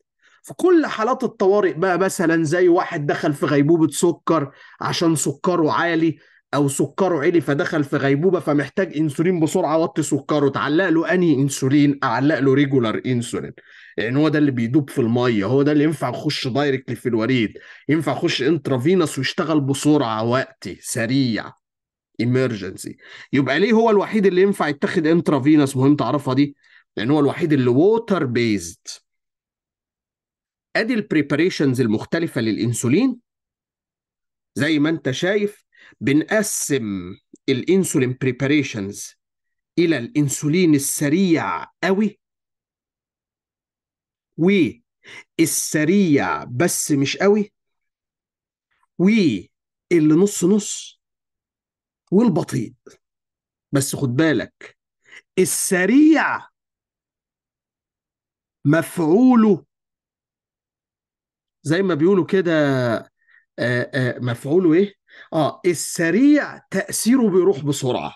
في كل حالات الطوارئ بقى مثلا زي واحد دخل في غيبوبة سكر عشان سكره عالي او سكره عالي فدخل في غيبوبه فمحتاج انسولين بسرعه وطي سكره تعلق له انهي انسولين اعلق له ريجولار انسولين يعني هو ده اللي بيدوب في الميه هو ده اللي ينفع يخش دايركتلي في الوريد ينفع يخش انترافينس ويشتغل بسرعه وقتي سريع emergency يبقى ليه هو الوحيد اللي ينفع يتاخد انترافينس مهم تعرفها دي لان هو الوحيد اللي ووتر بيزد ادي البريباريشنز المختلفه للانسولين زي ما انت شايف بنقسم الانسولين بريباريشنز الى الانسولين السريع قوي والسريع بس مش قوي واللي نص نص والبطيء بس خد بالك السريع مفعوله زي ما بيقولوا كده آه، آه، مفعوله ايه؟ اه السريع تأثيره بيروح بسرعة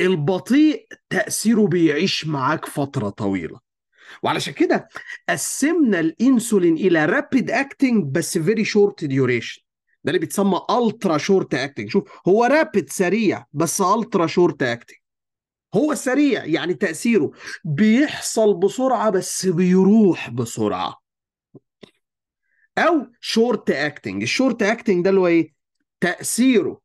البطيء تأثيره بيعيش معاك فترة طويلة وعلشان كده قسمنا الانسولين الى رابيد اكتنج بس فيري شورت ديوريشن ده اللي بيتسمى الترا شورت اكتنج شوف هو رابيد سريع بس الترا شورت اكتنج هو سريع يعني تاثيره بيحصل بسرعه بس بيروح بسرعه او شورت اكتنج الشورت اكتنج ده اللي هو ايه تاثيره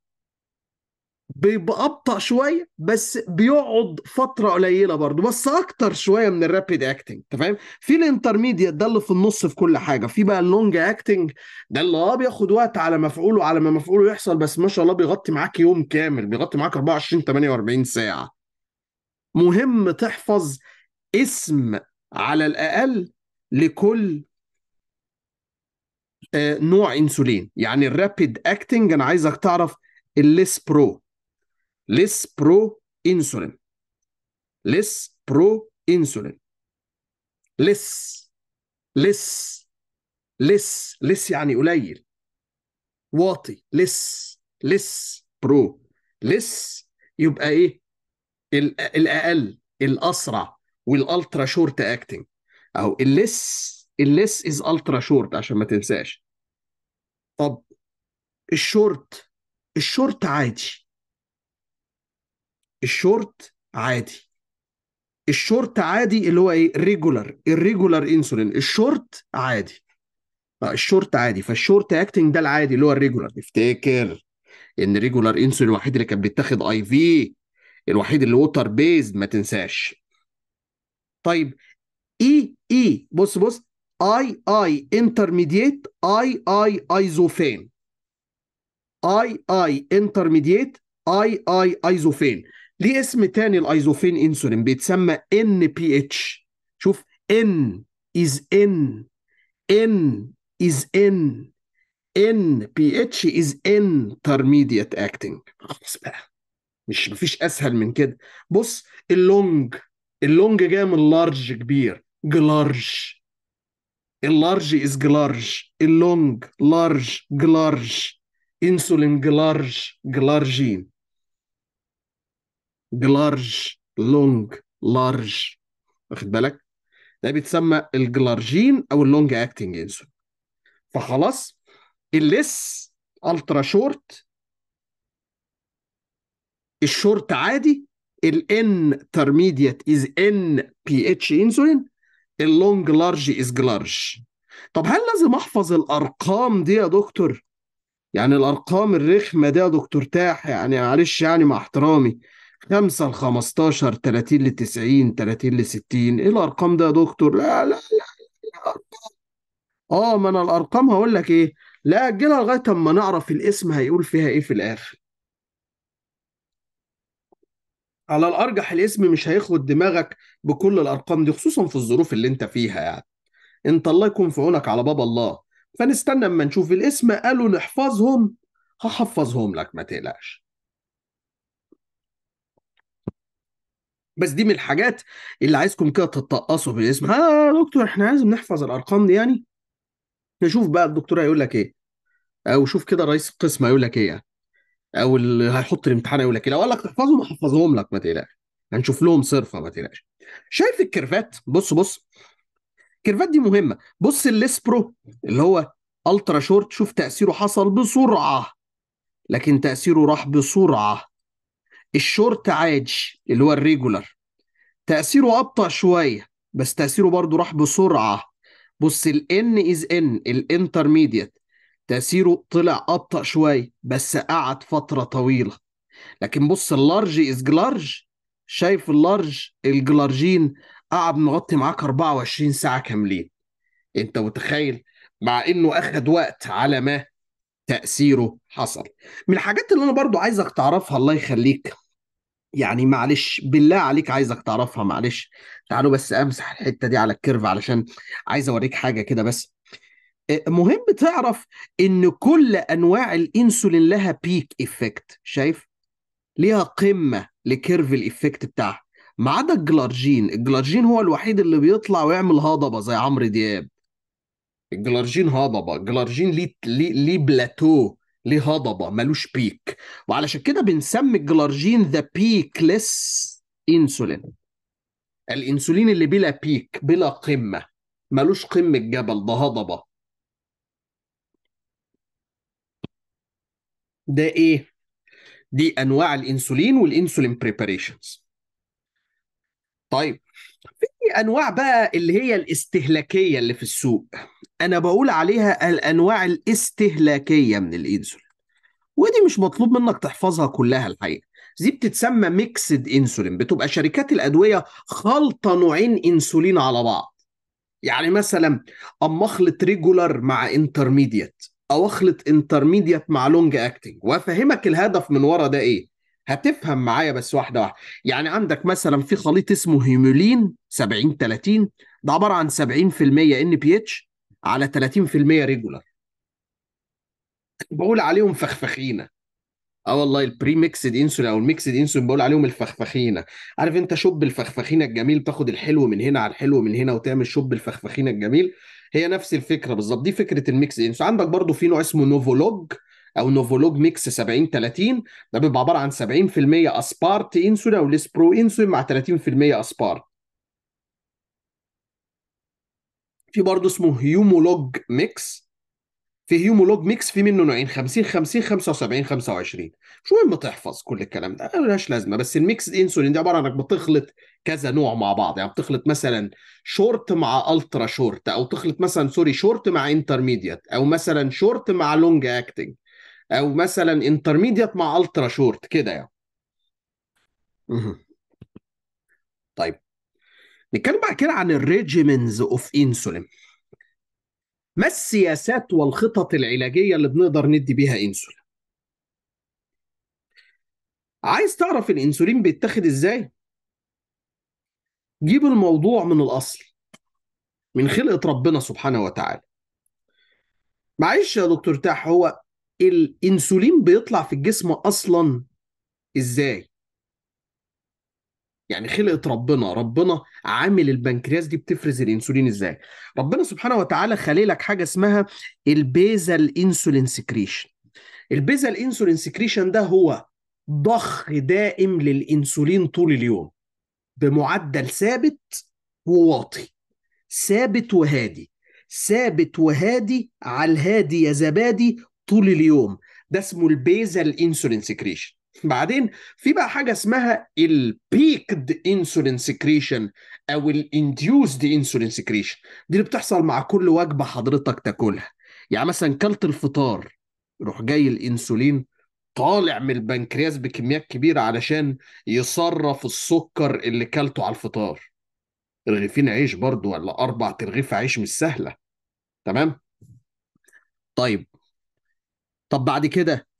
بيبقى ابطا شويه بس بيقعد فتره قليله برضه بس اكتر شويه من الرابيد اكتنج انت فاهم في الانترميديت ده اللي في النص في كل حاجه في بقى اللونج اكتنج ده اللي اه بياخد وقت على مفعوله على ما مفعوله يحصل بس ما شاء الله بيغطي معاك يوم كامل بيغطي معاك 24 48 ساعه مهم تحفظ اسم على الاقل لكل آه، نوع انسولين يعني الرابيد اكتنج انا عايزك تعرف الليس برو ليس برو انسولين ليس برو انسولين ليس ليس ليس ليس يعني قليل واطي ليس ليس برو ليس يبقى ايه الاقل الاسرع والالترا شورت اكتنج او الليس الليس از الترا شورت عشان ما تنساش طب الشورت الشورت عادي الشورت عادي الشورت عادي اللي هو ايه ريجولار الريجولار انسولين الشورت عادي آه، الشورت عادي فالشورت اكتنج ده العادي اللي هو الريجولار افتكر ان ريجولار انسولين الوحيد اللي كان بيتاخد اي في الوحيد اللي ووتر بيز ما تنساش طيب اي e، اي e، بص بص اي اي انترميديت اي اي ايزوفين اي اي انترميديت اي اي ايزوفين ليه اسم تاني الايزوفين انسولين بيتسمى ان بي اتش شوف ان از ان ان از ان ان بي اتش از intermediate acting خلاص بقى مش مفيش اسهل من كده بص اللونج اللونج جاي من لارج كبير جلارج اللارج از جلارج اللونج لارج جلارج انسولين جلارج جلارجين جلارج لونج لارج واخد بالك ده بيتسمى الجلارجين او اللونج اكتنج انسولين فخلاص الليس الترا شورت الشورت عادي الان ترميديت از ان بي اتش انسولين اللونج لارج از لارج طب هل لازم احفظ الارقام دي يا دكتور يعني الارقام الرخمه دي يا دكتور تاح يعني معلش يعني مع احترامي 5 ل 15 30 ل 90 30 ل 60 ايه الارقام ده يا دكتور لا لا لا, اه ما انا الارقام هقول لك ايه لا اجلها لغايه اما نعرف الاسم هيقول فيها ايه في الاخر على الارجح الاسم مش هيخلط دماغك بكل الارقام دي خصوصا في الظروف اللي انت فيها يعني انت الله يكون في عونك على باب الله فنستنى اما نشوف الاسم قالوا نحفظهم هحفظهم لك ما تقلقش بس دي من الحاجات اللي عايزكم كده تتقصوا بالاسم ها يا دكتور احنا لازم نحفظ الارقام دي يعني نشوف بقى الدكتور هيقول لك ايه او شوف كده رئيس القسم هيقول لك ايه يعني او اللي هيحط الامتحان يقول لك إيه؟ لو قال لك تحفظهم هحفظهم لك ما تقلقش هنشوف لهم صرفه ما تقلقش شايف الكيرفات بص بص الكيرفات دي مهمه بص الليسبرو اللي هو الترا شورت شوف تاثيره حصل بسرعه لكن تاثيره راح بسرعه الشورت عاج اللي هو الريجولار تاثيره ابطا شويه بس تاثيره برضه راح بسرعه بص الان از ان الانترميديت تأثيره طلع أبطأ شوية بس قعد فترة طويلة لكن بص اللارج از جلارج شايف اللارج الجلارجين قعد مغطي معاك 24 ساعة كاملين انت متخيل مع انه اخد وقت على ما تأثيره حصل من الحاجات اللي انا برضو عايزك تعرفها الله يخليك يعني معلش بالله عليك عايزك تعرفها معلش تعالوا بس امسح الحته دي على الكيرف علشان عايز اوريك حاجه كده بس مهم تعرف ان كل انواع الانسولين لها بيك افكت شايف ليها قمه لكيرف الافكت بتاعها ما عدا الجلارجين الجلارجين هو الوحيد اللي بيطلع ويعمل هضبه زي عمرو دياب الجلارجين هضبه الجلارجين ليه ليه ليه بلاتو ليه هضبه ملوش بيك وعلشان كده بنسمي الجلارجين ذا بيكلس انسولين الانسولين اللي بلا بيك بلا قمه ملوش قمه جبل ده هضبه ده ايه دي انواع الانسولين والانسولين بريباريشنز طيب في انواع بقى اللي هي الاستهلاكيه اللي في السوق انا بقول عليها الانواع الاستهلاكيه من الانسولين ودي مش مطلوب منك تحفظها كلها الحقيقه دي بتتسمى ميكسد انسولين بتبقى شركات الادويه خلطه نوعين انسولين على بعض يعني مثلا اما اخلط ريجولار مع انترميديت او اخلط انترميديت مع لونج اكتنج وافهمك الهدف من ورا ده ايه هتفهم معايا بس واحده واحده يعني عندك مثلا في خليط اسمه هيمولين 70 30 ده عباره عن 70% ان بي اتش على 30% ريجولار بقول عليهم فخفخينه اه والله البري ميكسد انسولين او الميكسد انسولين بقول عليهم الفخفخينه عارف انت شوب الفخفخينه الجميل تاخد الحلو من هنا على الحلو من هنا وتعمل شوب الفخفخينه الجميل هي نفس الفكره بالظبط دي فكره الميكس انس عندك برضو في نوع اسمه نوفولوج او نوفولوج ميكس 70 30 ده بيبقى عباره عن 70% اسبارت انسولين او ليسبرو انسولين مع 30% اسبارت في برضه اسمه هيومولوج ميكس في هيومولوج ميكس في منه نوعين 50 50 75 25 مش مهم تحفظ كل الكلام ده أه، ملهاش لازمه بس الميكس انسولين ده عباره عن انك بتخلط كذا نوع مع بعض يعني بتخلط مثلا شورت مع الترا شورت او تخلط مثلا سوري شورت مع انترميديت او مثلا شورت مع لونج اكتنج او مثلا انترميديت مع الترا شورت كده يعني طيب نتكلم بقى كده عن الريجيمنز اوف انسولين ما السياسات والخطط العلاجية اللي بنقدر ندي بيها انسولين عايز تعرف الانسولين بيتاخد ازاي جيب الموضوع من الاصل من خلقة ربنا سبحانه وتعالى معلش يا دكتور تاح هو الانسولين بيطلع في الجسم اصلا ازاي يعني خلقت ربنا ربنا عامل البنكرياس دي بتفرز الانسولين ازاي ربنا سبحانه وتعالى خالق لك حاجه اسمها البيزل انسولين سكريشن البيزل انسولين سكريشن ده هو ضخ دائم للانسولين طول اليوم بمعدل ثابت وواطي ثابت وهادي ثابت وهادي على الهادي يا زبادي طول اليوم ده اسمه البيزل انسولين سكريشن بعدين في بقى حاجه اسمها البيكد انسولين سكريشن او الانديوسد انسولين سكريشن دي اللي بتحصل مع كل وجبه حضرتك تاكلها يعني مثلا كلت الفطار يروح جاي الانسولين طالع من البنكرياس بكميات كبيره علشان يصرف السكر اللي كلته على الفطار رغيفين عيش برضو ولا اربع ترغيف عيش مش سهله تمام طيب طب بعد كده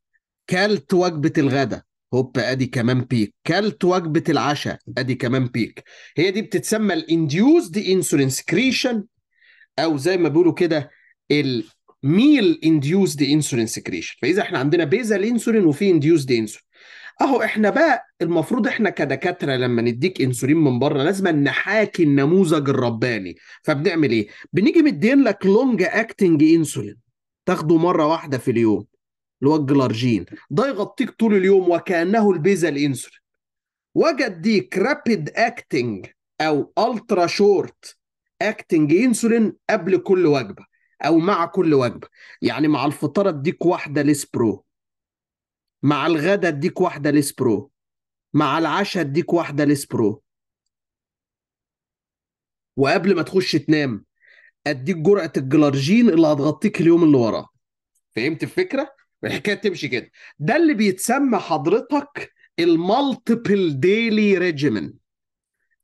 كلت وجبه الغداء هوب ادي كمان بيك كلت وجبه العشاء ادي كمان بيك هي دي بتتسمى الانديوزد انسولين سكريشن او زي ما بيقولوا كده الميل انديوزد انسولين سكريشن فاذا احنا عندنا بيزل انسولين وفي انديوزد انسولين اهو احنا بقى المفروض احنا كدكاتره لما نديك انسولين من بره لازم نحاكي النموذج الرباني فبنعمل ايه بنيجي مدين لك لونج اكتنج انسولين تاخده مره واحده في اليوم اللي هو الجلارجين ده يغطيك طول اليوم وكانه البيزا الانسولين وجديك رابيد اكتنج او الترا شورت اكتنج انسولين قبل كل وجبه او مع كل وجبه يعني مع الفطار اديك واحده لسبرو مع الغدا اديك واحده لسبرو مع العشاء اديك واحده لسبرو وقبل ما تخش تنام اديك جرعه الجلارجين اللي هتغطيك اليوم اللي وراه فهمت الفكره الحكايه تمشي كده ده اللي بيتسمى حضرتك المالتيبل ديلي ريجيمن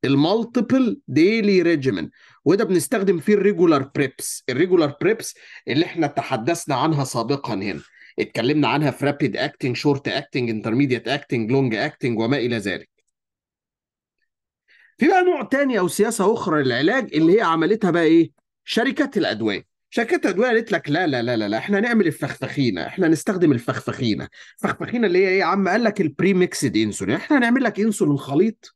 المالتيبل ديلي ريجيمن وده بنستخدم فيه الريجولار بريبس الريجولار بريبس اللي احنا تحدثنا عنها سابقا هنا اتكلمنا عنها في رابيد اكتنج شورت اكتنج انترميديت اكتنج لونج اكتنج وما الى ذلك في بقى نوع تاني او سياسه اخرى للعلاج اللي هي عملتها بقى ايه شركات الادويه شركات الادويه قالت لك لا لا لا لا, احنا نعمل الفخفخينه احنا نستخدم الفخفخينه الفخفخينه اللي هي ايه يا عم قال لك البريميكسد انسولين احنا هنعمل لك انسولين خليط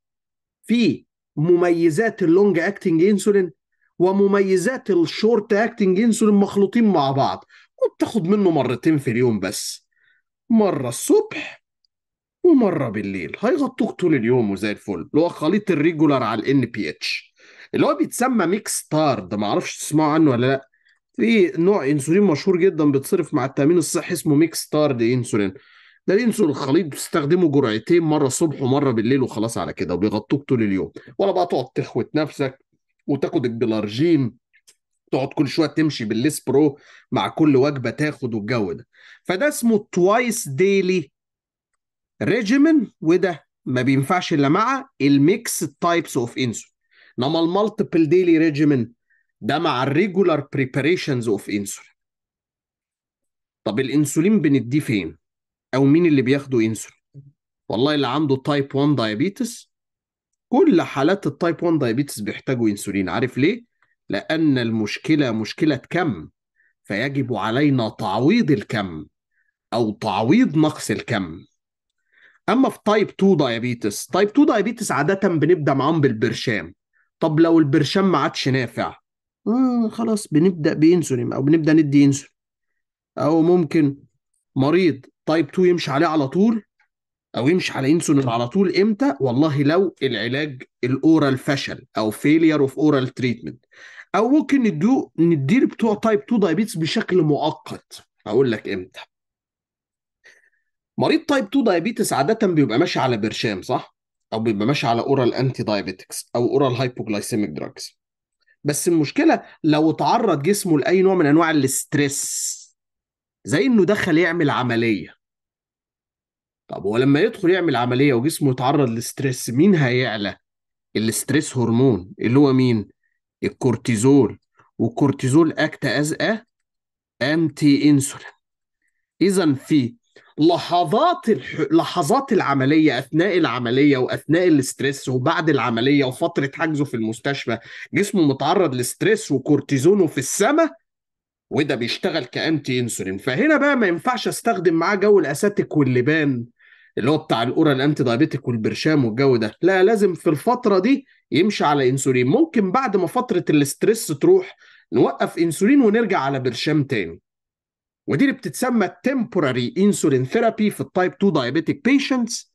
فيه مميزات اللونج اكتنج انسولين ومميزات الشورت اكتنج انسولين مخلوطين مع بعض وبتاخد منه مرتين في اليوم بس مره الصبح ومره بالليل هيغطوك طول اليوم وزي الفل اللي هو خليط الريجولار على الان بي اتش اللي هو بيتسمى ميكس تارد معرفش تسمعوا عنه ولا لا في نوع انسولين مشهور جدا بيتصرف مع التامين الصحي اسمه ميكس تارد انسولين ده الانسولين الخليط بتستخدمه جرعتين مره الصبح ومره بالليل وخلاص على كده وبيغطوك طول اليوم ولا بقى تقعد تخوت نفسك وتاخد البلارجين تقعد كل شويه تمشي بالليسبرو مع كل وجبه تاخد والجو ده فده اسمه توايس ديلي ريجيمن وده ما بينفعش الا مع الميكس تايبس اوف انسولين انما المالتيبل ديلي ريجيمن ده مع الريجولار بريباريشنز اوف انسولين طب الانسولين بنديه فين او مين اللي بياخدوا انسولين والله اللي عنده تايب 1 دايابيتس كل حالات التايب 1 دايابيتس بيحتاجوا انسولين عارف ليه لان المشكله مشكله كم فيجب علينا تعويض الكم او تعويض نقص الكم اما في تايب 2 دايابيتس تايب 2 دايابيتس عاده بنبدا معاهم بالبرشام طب لو البرشام ما عادش نافع آه خلاص بنبدأ بإنسولين أو بنبدأ ندي إنسولين أو ممكن مريض تايب 2 يمشي عليه على طول أو يمشي على إنسولين على طول إمتى؟ والله لو العلاج الأورال فشل أو فيلير أوف أورال تريتمنت أو ممكن نديه نديه بتوع تايب 2 دايابيتس بشكل مؤقت أقول لك إمتى مريض تايب 2 دايابيتس عادة بيبقى ماشي على برشام صح؟ أو بيبقى ماشي على أورال أنتي دايابيتكس أو أورال هايبوجلايسيميك دراجز بس المشكله لو تعرض جسمه لاي نوع من انواع الاسترس زي انه دخل يعمل عمليه طب هو لما يدخل يعمل عمليه وجسمه يتعرض لاسترس مين هيعلى الاسترس هرمون اللي هو مين الكورتيزول والكورتيزول اكت از ا انتي انسولين اذا في لحظات الح... لحظات العمليه اثناء العمليه واثناء الاسترس وبعد العمليه وفتره حجزه في المستشفى جسمه متعرض لستريس وكورتيزونه في السماء وده بيشتغل كانتي انسولين فهنا بقى ما ينفعش استخدم معاه جو الاساتيك واللبان اللي هو بتاع القرى الانتي دايبيتيك والبرشام والجو ده لا لازم في الفتره دي يمشي على انسولين ممكن بعد ما فتره الاسترس تروح نوقف انسولين ونرجع على برشام تاني ودي اللي بتتسمى temporary insulin therapy في التايب 2 diabetic patients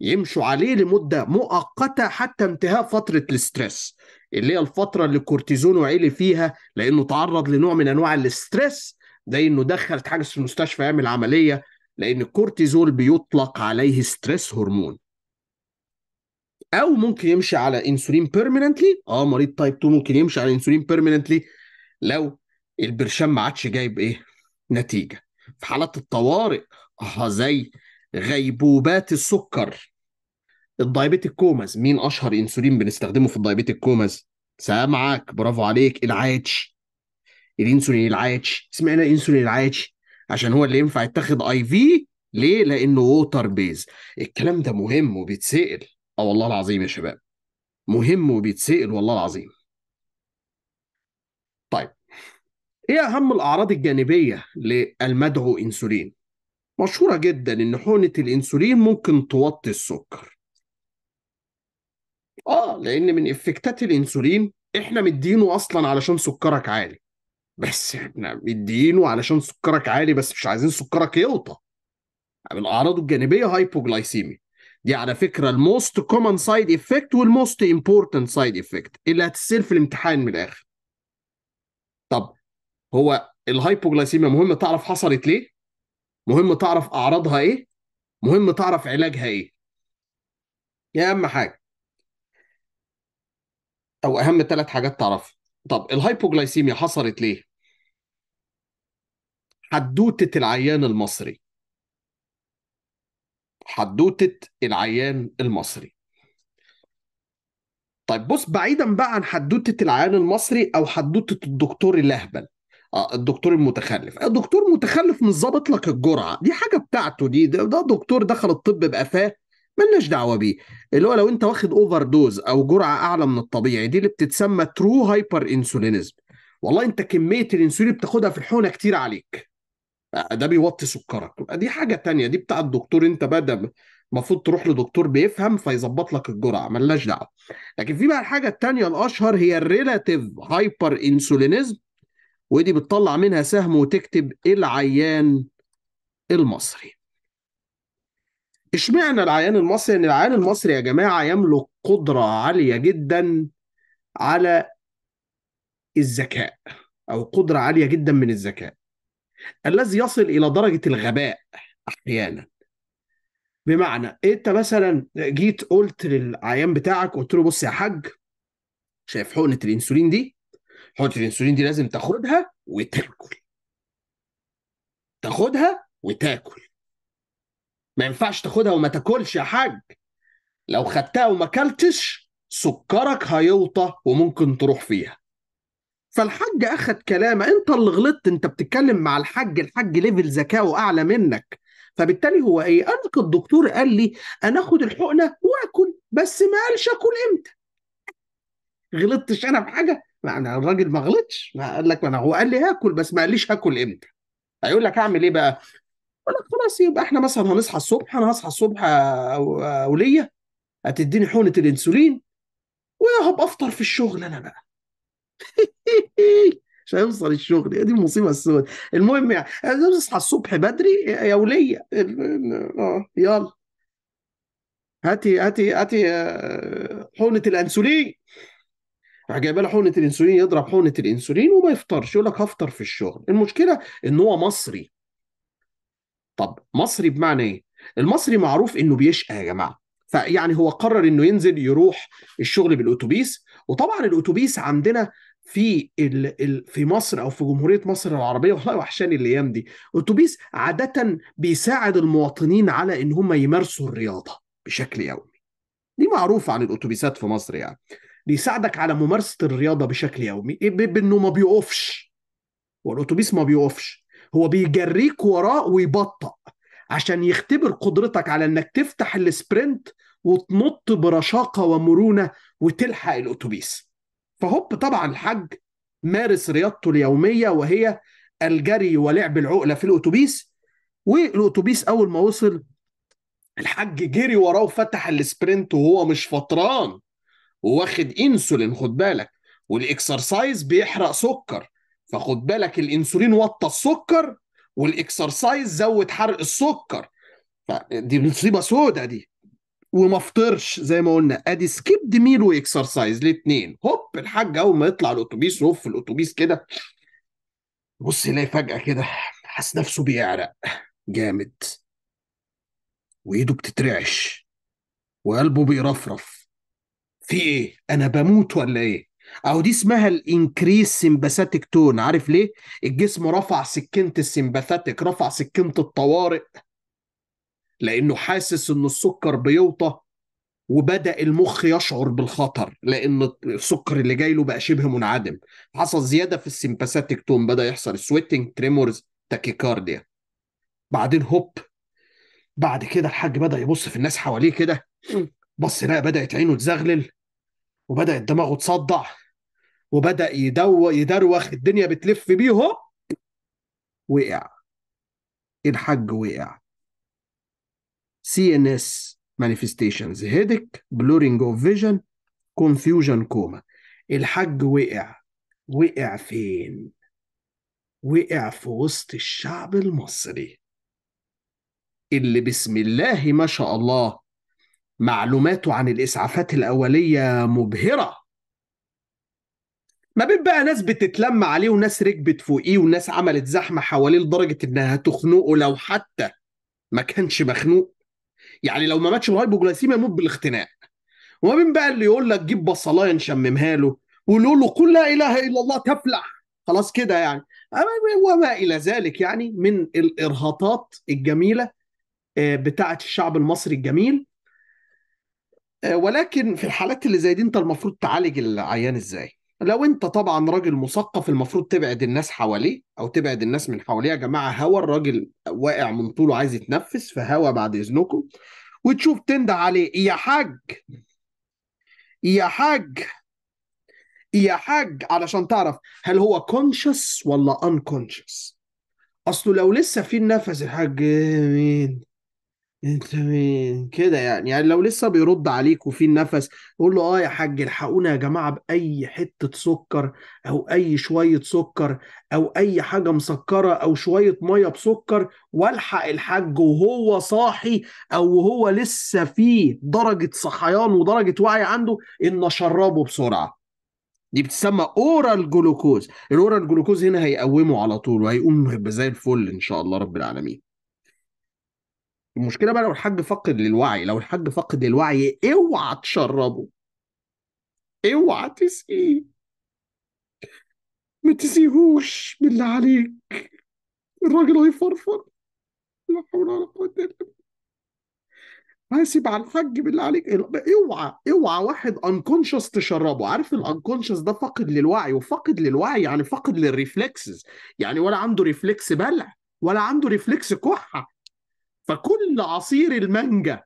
يمشوا عليه لمده مؤقته حتى انتهاء فتره الاسترس اللي هي الفتره اللي كورتيزونه عالي فيها لانه تعرض لنوع من انواع الاسترس زي انه دخل حاجة في المستشفى يعمل عمليه لان الكورتيزول بيطلق عليه ستريس هرمون او ممكن يمشي على انسولين بيرمننتلي اه مريض تايب 2 ممكن يمشي على انسولين بيرمننتلي لو البرشام ما عادش جايب ايه نتيجه في حالات الطوارئ اه زي غيبوبات السكر الدايبيتيك كوماز مين اشهر انسولين بنستخدمه في الدايبيتيك كوماز سامعك برافو عليك العاتش الانسولين العاتش سمعنا الانسولين العاتش عشان هو اللي ينفع يتاخد اي في ليه لانه ووتر بيز الكلام ده مهم وبيتسال اه والله العظيم يا شباب مهم وبيتسال والله العظيم ايه اهم الاعراض الجانبيه للمدعو انسولين مشهوره جدا ان حقنه الانسولين ممكن توطي السكر اه لان من افكتات الانسولين احنا مدينه اصلا علشان سكرك عالي بس احنا مدينه علشان سكرك عالي بس مش عايزين سكرك يوطى من اعراضه الجانبيه هايبوجلايسيميا دي على فكره الموست كومن سايد افكت والموست امبورتنت سايد افكت اللي هتسير في الامتحان من الاخر طب هو الهايبوجلايسيميا مهم تعرف حصلت ليه مهم تعرف اعراضها ايه مهم تعرف علاجها ايه يا اهم حاجه او اهم ثلاث حاجات تعرفها طب الهايبوجلايسيميا حصلت ليه حدوته العيان المصري حدوته العيان المصري طيب بص بعيدا بقى عن حدوته العيان المصري او حدوته الدكتور الاهبل اه الدكتور المتخلف الدكتور المتخلف مش ظابط لك الجرعه دي حاجه بتاعته دي ده, ده دكتور دخل الطب بقفاه ملناش دعوه بيه اللي هو لو انت واخد اوفر دوز او جرعه اعلى من الطبيعي دي اللي بتتسمى ترو هايبر انسولينزم والله انت كميه الانسولين بتاخدها في الحقنه كتير عليك آه، ده بيوطي سكرك دي حاجه تانية دي بتاع الدكتور انت بقى المفروض تروح لدكتور بيفهم فيظبط لك الجرعه ملناش دعوه لكن في بقى الحاجه التانية الاشهر هي الريلاتيف هايبر انسولينزم ودي بتطلع منها سهم وتكتب العيان المصري اشمعنى العيان المصري ان العيان المصري يا جماعه يملك قدره عاليه جدا على الذكاء او قدره عاليه جدا من الذكاء الذي يصل الى درجه الغباء احيانا بمعنى انت مثلا جيت قلت للعيان بتاعك قلت له بص يا حاج شايف حقنه الانسولين دي حقنه الانسولين دي لازم تاخدها وتاكل تاخدها وتاكل ما ينفعش تاخدها وما تاكلش يا حاج لو خدتها وما اكلتش سكرك هيوطى وممكن تروح فيها فالحاج اخد كلامه انت اللي غلطت انت بتتكلم مع الحاج الحاج ليفل ذكائه اعلى منك فبالتالي هو ايه انا الدكتور قال لي انا اخد الحقنه واكل بس ما قالش اكل امتى غلطتش انا في حاجه يعني الراجل ما غلطش ما قال لك ما انا هو قال لي هاكل بس ما قاليش هاكل امتى هيقول لك هعمل ايه بقى يقول لك خلاص يبقى احنا مثلا هنصحى الصبح انا هصحى الصبح اوليه هتديني حقنه الانسولين وهبقى افطر في الشغل انا بقى مش هيوصل الشغل دي المصيبه السود المهم يعني اصحى الصبح بدري يا وليه اه يلا هاتي هاتي هاتي آه، حقنه الانسولين فجايب له حقنه الانسولين يضرب حقنه الانسولين وما يفطرش يقول لك هفطر في الشغل المشكله ان هو مصري طب مصري بمعنى ايه المصري معروف انه بيشقى يا جماعه فيعني هو قرر انه ينزل يروح الشغل بالاتوبيس وطبعا الاتوبيس عندنا في ال ال في مصر او في جمهوريه مصر العربيه والله وحشاني الايام دي اتوبيس عاده بيساعد المواطنين على ان هم يمارسوا الرياضه بشكل يومي دي معروفه عن الاتوبيسات في مصر يعني بيساعدك على ممارسه الرياضه بشكل يومي إيه، بانه ما بيقفش والاتوبيس ما بيقفش هو بيجريك وراه ويبطأ عشان يختبر قدرتك على انك تفتح السبرنت وتنط برشاقه ومرونه وتلحق الاتوبيس فهوب طبعا الحاج مارس رياضته اليوميه وهي الجري ولعب العقله في الاتوبيس والاتوبيس اول ما وصل الحاج جري وراه وفتح السبرنت وهو مش فطران وواخد انسولين خد بالك والاكسرسايز بيحرق سكر فخد بالك الانسولين وطى السكر والاكسرسايز زود حرق السكر فدي مصيبه سودة دي وما فطرش زي ما قلنا ادي دي ميل واكسرسايز الاثنين هوب الحاج اول ما يطلع الاتوبيس في الاتوبيس كده بص يلاقي فجاه كده حاسس نفسه بيعرق جامد وايده بتترعش وقلبه بيرفرف في ايه انا بموت ولا ايه اهو دي اسمها الانكريس سمباثاتيك تون عارف ليه الجسم رفع سكينه السمباثاتيك رفع سكينه الطوارئ لانه حاسس ان السكر بيوطى وبدا المخ يشعر بالخطر لان السكر اللي جاي له بقى شبه منعدم حصل زياده في السمباثاتيك تون بدا يحصل سويتنج تريمورز تاكيكارديا بعدين هوب بعد كده الحاج بدا يبص في الناس حواليه كده بص هنا بدأت عينه تزغلل وبدأت دماغه تصدع وبدأ يدو يدروخ الدنيا بتلف بيه وقع إيه الحج وقع سي ان اس مانيفستيشنز هيدك بلورينج اوف فيجن كونفيوجن كوما الحج وقع وقع فين وقع في وسط الشعب المصري اللي بسم الله ما شاء الله معلوماته عن الإسعافات الأولية مبهرة ما بين بقى ناس بتتلم عليه وناس ركبت فوقيه وناس عملت زحمة حواليه لدرجة إنها تخنقه لو حتى ما كانش مخنوق يعني لو ما ماتش بالهايبوجلاسيميا يموت بالاختناق وما بين بقى اللي يقول لك جيب بصلايه نشممها له ويقول له قل لا اله الا الله تفلح خلاص كده يعني وما الى ذلك يعني من الارهاطات الجميله آه، بتاعه الشعب المصري الجميل آه، ولكن في الحالات اللي زي دي انت المفروض تعالج العيان ازاي لو انت طبعا راجل مثقف المفروض تبعد الناس حواليه او تبعد الناس من حواليه يا جماعه هوا الراجل واقع من طوله عايز يتنفس فهوا بعد اذنكم وتشوف تندى عليه يا حاج يا حاج يا حاج علشان تعرف هل هو كونشس ولا انكونشس اصله لو لسه في النفس الحاج مين انت مين كده يعني يعني لو لسه بيرد عليك وفي النفس قول له اه يا حاج الحقونا يا جماعه باي حته سكر او اي شويه سكر او اي حاجه مسكره او شويه ميه بسكر والحق الحاج وهو صاحي او وهو لسه فيه درجه صحيان ودرجه وعي عنده ان اشربه بسرعه دي بتسمى اورال جلوكوز الاورال جلوكوز هنا هيقومه على طول وهيقوم زي الفل ان شاء الله رب العالمين المشكله بقى لو الحاج فقد للوعي لو الحاج فقد للوعي اوعى تشربه اوعى تسقيه ما تسيهوش بالله عليك الراجل هيفرفر لا حول ولا قوه الا بالله هسيب على الحاج بالله عليك اوعى اوعى واحد انكونشس تشربه عارف الانكونشس ده فاقد للوعي وفاقد للوعي يعني فاقد للريفلكسز يعني ولا عنده ريفلكس بلع ولا عنده ريفلكس كحه فكل عصير المانجا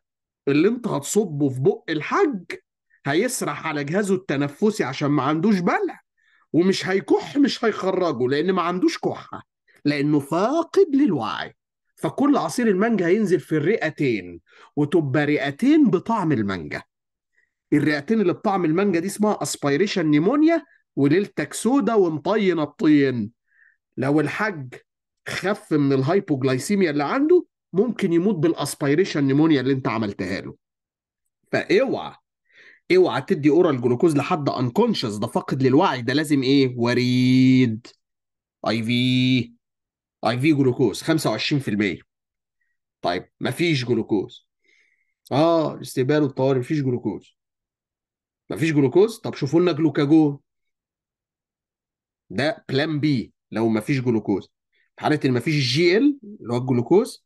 اللي انت هتصبه في بق الحج هيسرح على جهازه التنفسي عشان ما عندوش بلع ومش هيكح مش هيخرجه لان ما عندوش كحه لانه فاقد للوعي فكل عصير المانجا هينزل في الرئتين وتبقى رئتين بطعم المانجا الرئتين اللي بطعم المانجا دي اسمها اسبيريشن نيمونيا وليلتك سودا ومطين الطين لو الحج خف من الهايبوجلايسيميا اللي عنده ممكن يموت بالاسبيريشن نيمونيا اللي انت عملتها له فاوعى اوعى تدي اورال جلوكوز لحد انكونشس ده فاقد للوعي ده لازم ايه وريد اي في اي في جلوكوز 25% طيب مفيش جلوكوز اه الاستقبال والطوارئ مفيش جلوكوز مفيش جلوكوز طب شوفوا لنا جلوكاجون ده بلان بي لو مفيش جلوكوز في حاله ان مفيش جي ال اللي هو الجلوكوز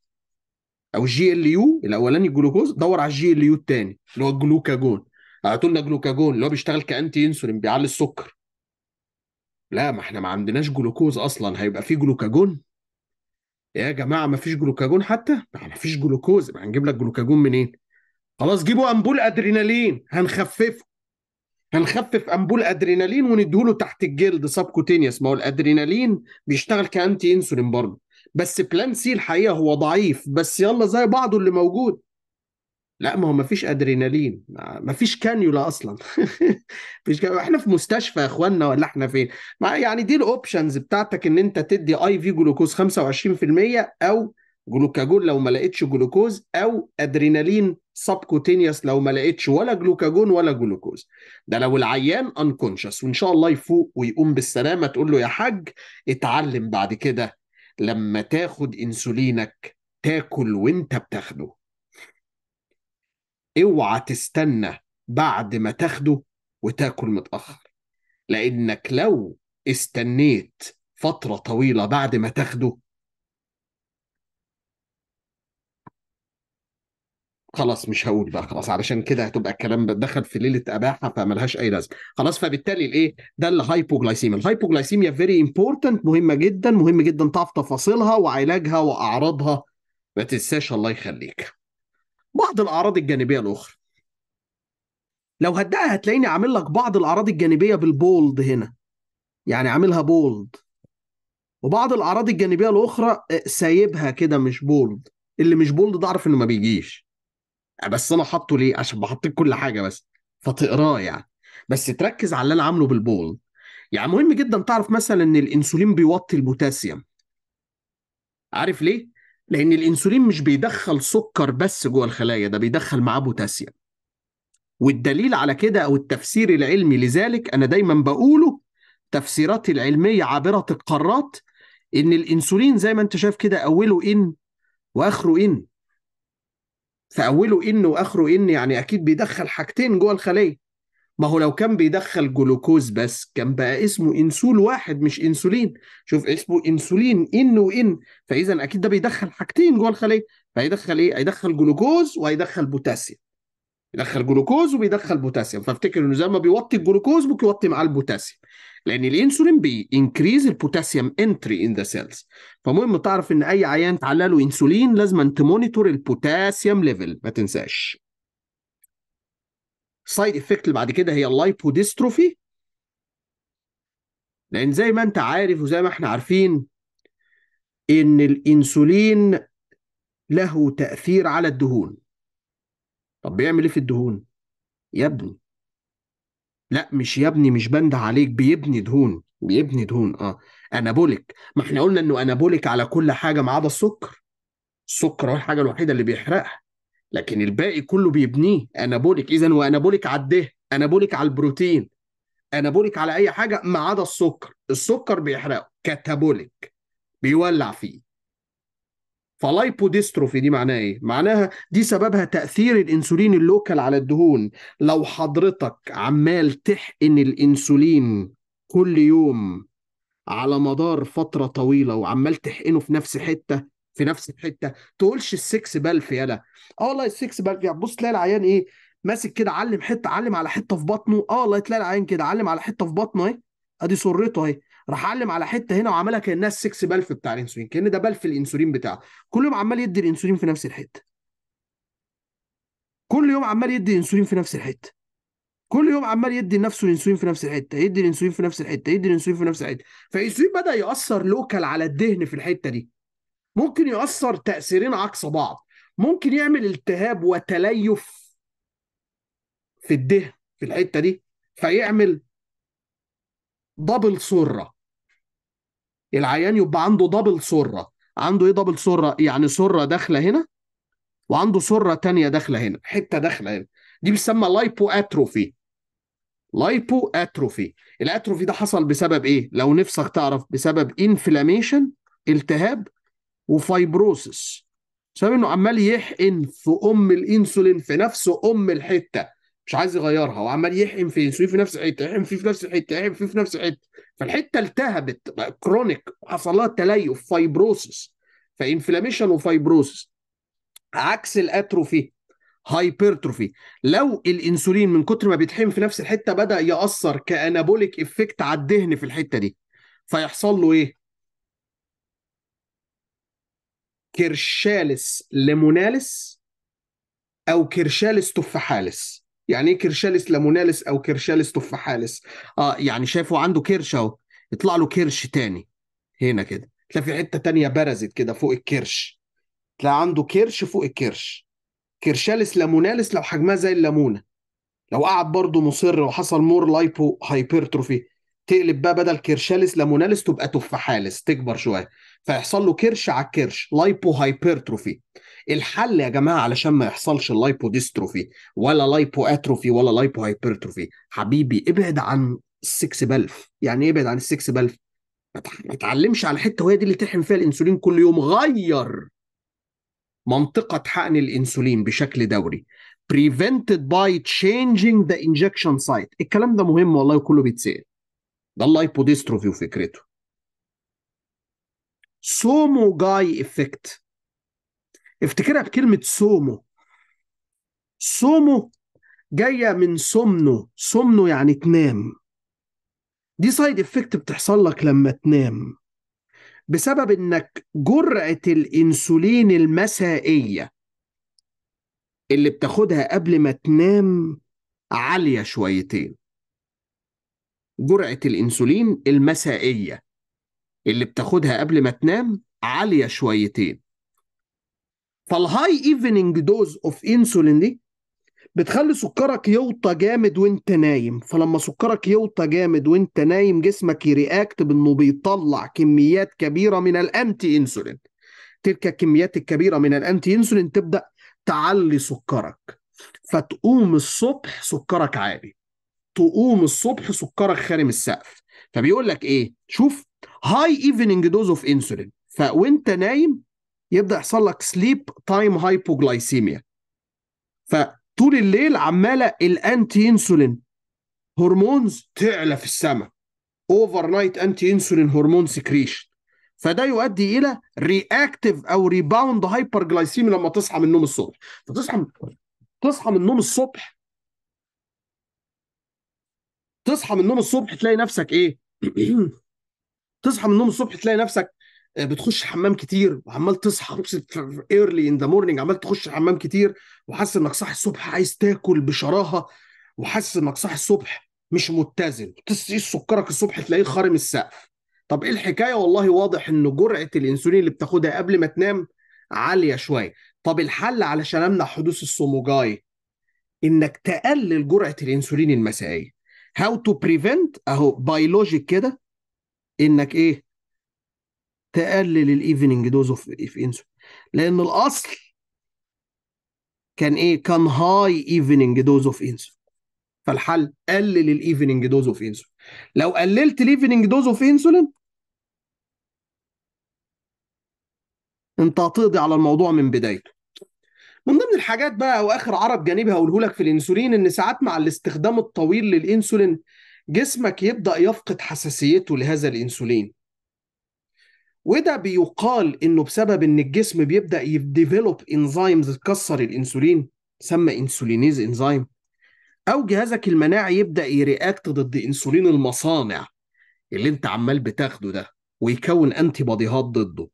او الجي ال يو الاولاني الجلوكوز دور على الجي ال يو الثاني اللي هو الجلوكاجون اعطوا لنا جلوكاجون اللي هو بيشتغل كانتي انسولين بيعلي السكر لا ما احنا ما عندناش جلوكوز اصلا هيبقى في جلوكاجون يا جماعه ما فيش جلوكاجون حتى ما فيش جلوكوز ما هنجيب لك جلوكاجون منين خلاص جيبوا امبول ادرينالين هنخففه هنخفف امبول ادرينالين ونديهوله تحت الجلد سبكوتينيوس ما هو الادرينالين بيشتغل كانتي انسولين برضه بس بلان سي الحقيقه هو ضعيف بس يلا زي بعضه اللي موجود لا ما هو ما فيش ادرينالين ما فيش كانيولا اصلا مفيش كانيولا. احنا في مستشفى يا اخوانا ولا احنا فين ما يعني دي الاوبشنز بتاعتك ان انت تدي اي في جلوكوز 25% او جلوكاجون لو ما لقيتش جلوكوز او ادرينالين سبكوتينيوس لو ما لقيتش ولا جلوكاجون ولا جلوكوز ده لو العيان انكونشس وان شاء الله يفوق ويقوم بالسلامه تقول له يا حاج اتعلم بعد كده لما تاخد انسولينك تاكل وانت بتاخده اوعى تستنى بعد ما تاخده وتاكل متاخر لانك لو استنيت فتره طويله بعد ما تاخده خلاص مش هقول بقى خلاص علشان كده هتبقى الكلام دخل في ليله اباحه فملهاش اي لازمه خلاص فبالتالي الايه ده هايبوجلايسيميا الهايبوجلايسيميا فيري امبورتنت مهمه جدا مهم جدا تعرف تفاصيلها وعلاجها واعراضها ما تنساش الله يخليك بعض الاعراض الجانبيه الاخرى لو هتدقق هتلاقيني عامل لك بعض الاعراض الجانبيه بالبولد هنا يعني عاملها بولد وبعض الاعراض الجانبيه الاخرى آه، سايبها كده مش بولد اللي مش بولد ده اعرف انه ما بيجيش بس انا حاطه ليه عشان لك كل حاجه بس فتقراه يعني بس تركز على اللي انا عامله بالبول يعني مهم جدا تعرف مثلا ان الانسولين بيوطي البوتاسيوم عارف ليه لان الانسولين مش بيدخل سكر بس جوه الخلايا ده بيدخل معاه بوتاسيوم والدليل على كده او التفسير العلمي لذلك انا دايما بقوله تفسيراتي العلميه عابره القارات ان الانسولين زي ما انت شايف كده اوله ان واخره ان في اوله ان واخره ان يعني اكيد بيدخل حاجتين جوه الخليه ما هو لو كان بيدخل جلوكوز بس كان بقى اسمه انسول واحد مش انسولين شوف اسمه انسولين ان وان فاذا اكيد ده بيدخل حاجتين جوه الخليه فهيدخل ايه هيدخل جلوكوز وهيدخل بوتاسيوم يدخل جلوكوز وبيدخل بوتاسيوم فافتكر انه زي ما بيوطي الجلوكوز ممكن يوطي معاه البوتاسيوم لان الانسولين بينكريز البوتاسيوم انتري ان ذا سيلز فمهم تعرف ان اي عيان تعلى له انسولين لازم انت تمونيتور البوتاسيوم ليفل ما تنساش سايد افكت اللي بعد كده هي اللايبوديستروفي لان زي ما انت عارف وزي ما احنا عارفين ان الانسولين له تاثير على الدهون طب بيعمل ايه في الدهون يا ابني لا مش يا ابني مش بند عليك بيبني دهون بيبني دهون اه انابوليك ما احنا قلنا انه انابوليك على كل حاجه ما عدا السكر السكر هو الحاجه الوحيده اللي بيحرقها لكن الباقي كله بيبنيه انابوليك اذا وانابوليك على الدهن انابوليك على البروتين انابوليك على اي حاجه ما عدا السكر السكر بيحرقه كاتابوليك بيولع فيه فلايبوديستروفي دي معناها ايه؟ معناها دي سببها تاثير الانسولين اللوكال على الدهون لو حضرتك عمال تحقن الانسولين كل يوم على مدار فتره طويله وعمال تحقنه في نفس حته في نفس الحته تقولش السكس بالف يالا اه والله السكس بالف يعني بص تلاقي العيان ايه ماسك كده علم حته علم على حته في بطنه اه والله تلاقي العيان كده علم على حته في بطنه اهي ادي سرته اهي راح علم على حته هنا وعملها كانها السكس بلف بتاع الانسولين كان ده بلف الانسولين بتاعه كل يوم عمال يدي الانسولين في نفس الحته كل يوم عمال يدي الانسولين في نفس الحته كل يوم عمال يدي لنفسه الانسولين في نفس الحته يدي الانسولين في نفس الحته يدي الانسولين في نفس الحته فالانسولين بدا ياثر لوكال على الدهن في الحته دي ممكن ياثر تاثيرين عكس بعض ممكن يعمل التهاب وتليف في الدهن في الحته دي فيعمل دبل سره العيان يبقى عنده دبل سره عنده ايه دبل سره يعني سره داخله هنا وعنده سره تانية داخله هنا حته داخله هنا دي بتسمى لايبو اتروفي لايبو اتروفي الاتروفي ده حصل بسبب ايه لو نفسك تعرف بسبب انفلاميشن التهاب وفايبروسس بسبب انه عمال يحقن في ام الانسولين في نفسه ام الحته مش عايز يغيرها وعمال يحقن في انسولين في نفس الحته يحقن فيه في نفس الحته يحقن فيه في نفس الحته فالحته التهبت كرونيك حصل لها تليف فايبروسس فانفلاميشن وفايبروسس عكس الاتروفي هايبرتروفي لو الانسولين من كتر ما بيتحقن في نفس الحته بدا ياثر كانابوليك افكت على الدهن في الحته دي فيحصل له ايه كرشالس ليموناليس او كرشالس تفاحالس يعني ايه كرشالس لمونالس او كرشالس تفاحالس اه يعني شايفه عنده كرش اهو يطلع له كرش تاني هنا كده تلاقي في حته تانية برزت كده فوق الكرش تلاقي عنده كرش فوق الكرش كرشالس لمونالس لو حجمها زي الليمونه لو قعد برضه مصر وحصل مور لايبو هايبرتروفي تقلب بقى بدل كرشالس لمونالس تبقى تفاحالس تكبر شويه فيحصل له كرش على الكرش لايبو هايبرتروفي الحل يا جماعه علشان ما يحصلش اللايبو ديستروفي ولا لايبو اتروفي ولا لايبو هايبرتروفي حبيبي ابعد عن السكس بلف يعني ايه ابعد عن السكس بلف ما تعلمش على حته وهي دي اللي تحقن فيها الانسولين كل يوم غير منطقه حقن الانسولين بشكل دوري prevented by changing the injection site الكلام ده مهم والله وكله بيتسال ده اللايبوديستروفي وفكرته سومو جاي افكت افتكرها بكلمه سومو سومو جايه من سمنو سمنو يعني تنام دي سايد افكت بتحصل لك لما تنام بسبب انك جرعه الانسولين المسائيه اللي بتاخدها قبل ما تنام عاليه شويتين جرعه الانسولين المسائيه اللي بتاخدها قبل ما تنام عاليه شويتين فالهاي ايفننج دوز اوف انسولين دي بتخلي سكرك يوطى جامد وانت نايم فلما سكرك يوطى جامد وانت نايم جسمك يرياكت بانه بيطلع كميات كبيره من الانتي انسولين تلك الكميات الكبيره من الانتي انسولين تبدا تعلي سكرك فتقوم الصبح سكرك عالي تقوم الصبح سكرك خارم السقف فبيقول لك ايه شوف هاي ايفنينج دوز اوف انسولين فوانت نايم يبدا يحصل لك سليب تايم هايبوجلايسيميا فطول الليل عماله الانتي انسولين هرمونز تعلى في السماء اوفر نايت انتي انسولين هرمون سكريشن فده يؤدي الى رياكتيف او ريباوند هايبر لما تصحى من النوم الصبح فتصحى من... تصحى من النوم الصبح تصحى من النوم الصبح تلاقي نفسك ايه تصحى من النوم الصبح تلاقي نفسك آه، بتخش حمام كتير وعمال تصحى ايرلي ان ذا مورنينج عمال تخش حمام كتير وحاسس انك صاحي الصبح عايز تاكل بشراهه وحاسس انك صاحي الصبح مش متزن تصحي سكرك الصبح تلاقيه خارم السقف طب ايه الحكايه والله واضح ان جرعه الانسولين اللي بتاخدها قبل ما تنام عاليه شويه طب الحل علشان امنع حدوث السوموجاي انك تقلل جرعه الانسولين المسائيه هاو تو بريفنت اهو بايولوجيك كده انك ايه تقلل الايفننج دوز اوف انسولين لان الاصل كان ايه كان هاي ايفننج دوز اوف انسولين فالحل قلل الايفننج دوز اوف انسولين لو قللت الايفننج دوز اوف انسولين انت هتقضي على الموضوع من بدايته من ضمن الحاجات بقى واخر عرض جانبي هقوله لك في الانسولين ان ساعات مع الاستخدام الطويل للانسولين جسمك يبدا يفقد حساسيته لهذا الانسولين وده بيقال انه بسبب ان الجسم بيبدا يديفلوب انزيمز تكسر الانسولين سمى انسولينيز انزيم او جهازك المناعي يبدا يرياكت ضد انسولين المصانع اللي انت عمال بتاخده ده ويكون انتي بوديهات ضده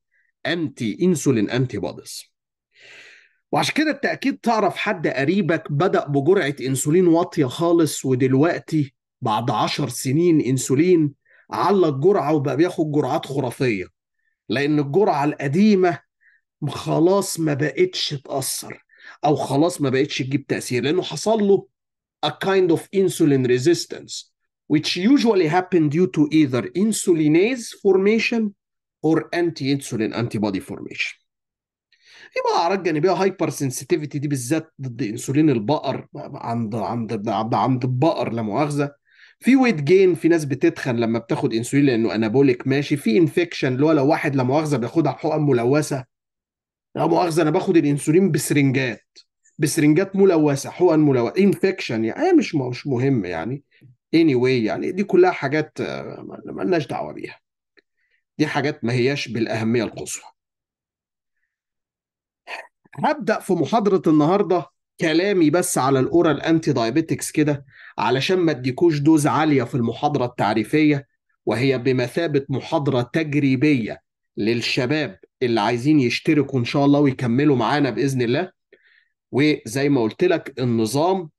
انتي انسولين انتي بوديز وعشان كده التأكيد تعرف حد قريبك بدأ بجرعة انسولين واطية خالص ودلوقتي بعد عشر سنين انسولين علق جرعه وبقى بياخد جرعات خرافيه لان الجرعه القديمه خلاص ما بقتش تاثر او خلاص ما بقتش تجيب تاثير لانه حصل له a kind of insulin resistance which usually happen due to either insulinase formation or anti-insulin antibody formation يبقى اعراض جانبيه هايبر سنسيتيفيتي دي بالذات ضد انسولين البقر عند عند عند البقر لا مؤاخذه في ويت جين في ناس بتتخن لما بتاخد انسولين لانه انابوليك ماشي في انفكشن اللي هو لو واحد لا مؤاخذه بياخدها بحقن ملوثه لا مؤاخذه انا باخد الانسولين بسرنجات بسرنجات ملوثه حقن ملوثه انفكشن يعني آه، مش مش مهم يعني اني anyway يعني دي كلها حاجات آه، مالناش دعوه بيها دي حاجات ما هياش بالاهميه القصوى هبدا في محاضره النهارده كلامي بس على الاورال انتي دايابيتكس كده علشان ما اديكوش دوز عاليه في المحاضره التعريفيه وهي بمثابه محاضره تجريبيه للشباب اللي عايزين يشتركوا ان شاء الله ويكملوا معانا باذن الله وزي ما قلت لك النظام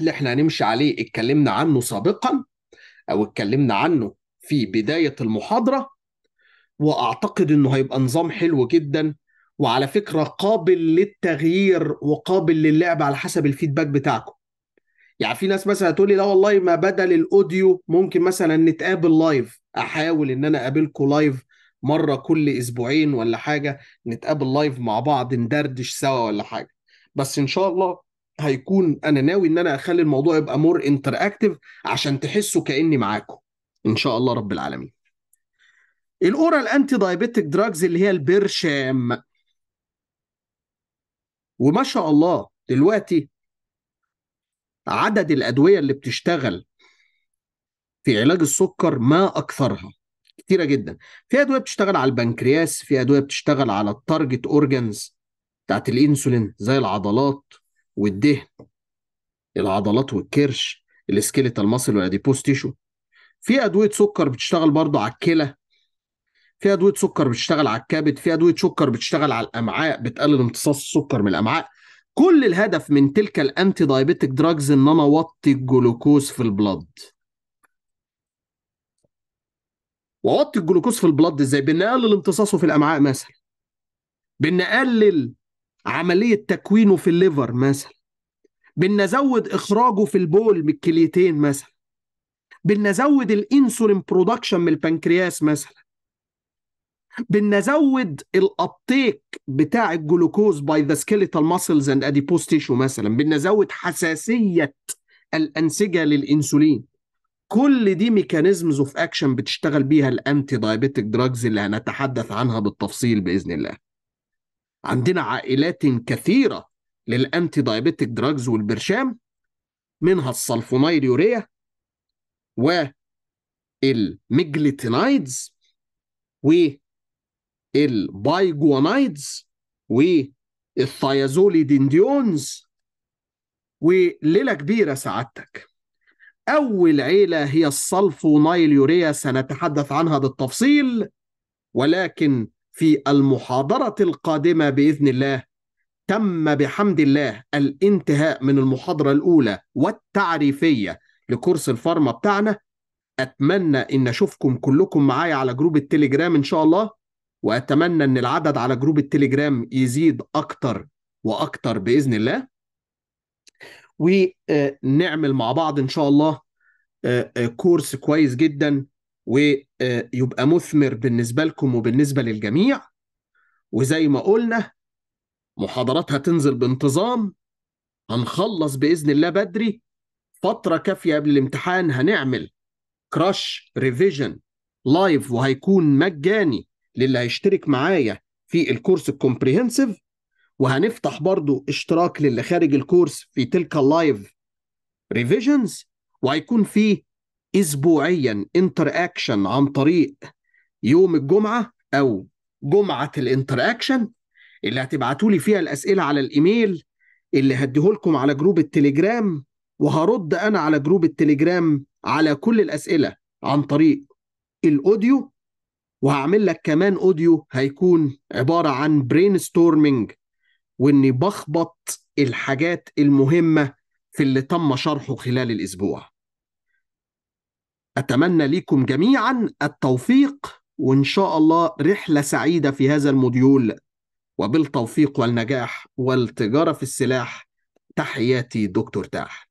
اللي احنا هنمشي عليه اتكلمنا عنه سابقا او اتكلمنا عنه في بدايه المحاضره واعتقد انه هيبقى نظام حلو جدا وعلى فكره قابل للتغيير وقابل للعب على حسب الفيدباك بتاعكم يعني في ناس مثلا تقول لي لا والله ما بدل الاوديو ممكن مثلا نتقابل لايف احاول ان انا اقابلكم لايف مره كل اسبوعين ولا حاجه نتقابل لايف مع بعض ندردش سوا ولا حاجه بس ان شاء الله هيكون انا ناوي ان انا اخلي الموضوع يبقى مور اكتف عشان تحسوا كاني معاكم ان شاء الله رب العالمين الاورال انتي دايابيتك دراجز اللي هي البرشام وما شاء الله دلوقتي عدد الادويه اللي بتشتغل في علاج السكر ما اكثرها كتيره جدا في ادويه بتشتغل على البنكرياس في ادويه بتشتغل على التارجت اورجنز بتاعت الانسولين زي العضلات والدهن العضلات والكرش السكيلتال ماسل والاديبوز تيشو في ادويه سكر بتشتغل برضه على الكلى في ادويه سكر بتشتغل على الكبد في ادويه سكر بتشتغل على الامعاء بتقلل امتصاص السكر من الامعاء كل الهدف من تلك الانتي دايبيتك دراجز ان انا اوطي الجلوكوز في البلد واوطي الجلوكوز في البلد ازاي بان اقلل امتصاصه في الامعاء مثلا بان اقلل عمليه تكوينه في الليفر مثلا بان ازود اخراجه في البول من الكليتين مثلا بان ازود الانسولين برودكشن من البنكرياس مثلا بنزود الابتيك بتاع الجلوكوز باي ذا سكيليتال ماسلز اند اديبوز تيشو مثلا بنزود حساسيه الانسجه للانسولين كل دي ميكانيزمز اوف اكشن بتشتغل بيها الانتي دايبيتك دراجز اللي هنتحدث عنها بالتفصيل باذن الله عندنا عائلات كثيره للانتي دايبيتك دراجز والبرشام منها السلفونايل والميجليتينايدز و البايجوانايدز والثيازوليدينديونز وليلة كبيرة سعادتك أول عيلة هي الصلفونايليوريا سنتحدث عنها بالتفصيل ولكن في المحاضرة القادمة بإذن الله تم بحمد الله الانتهاء من المحاضرة الأولى والتعريفية لكورس الفارما بتاعنا أتمنى إن أشوفكم كلكم معايا على جروب التليجرام إن شاء الله واتمنى ان العدد على جروب التليجرام يزيد اكتر واكتر باذن الله ونعمل مع بعض ان شاء الله آه، آه، كورس كويس جدا ويبقى مثمر بالنسبه لكم وبالنسبه للجميع وزي ما قلنا محاضرات هتنزل بانتظام هنخلص باذن الله بدري فتره كافيه قبل الامتحان هنعمل كراش ريفيجن لايف وهيكون مجاني للي هيشترك معايا في الكورس الكومبريهنسيف وهنفتح برضو اشتراك للي خارج الكورس في تلك اللايف ريفيجنز وهيكون في اسبوعيا انتر اكشن عن طريق يوم الجمعه او جمعه الانتر اكشن اللي هتبعتوا لي فيها الاسئله على الايميل اللي هديه لكم على جروب التليجرام وهرد انا على جروب التليجرام على كل الاسئله عن طريق الاوديو وهعمل لك كمان اوديو هيكون عباره عن برين ستورمنج واني بخبط الحاجات المهمه في اللي تم شرحه خلال الاسبوع اتمنى لكم جميعا التوفيق وان شاء الله رحله سعيده في هذا الموديول وبالتوفيق والنجاح والتجاره في السلاح تحياتي دكتور تاح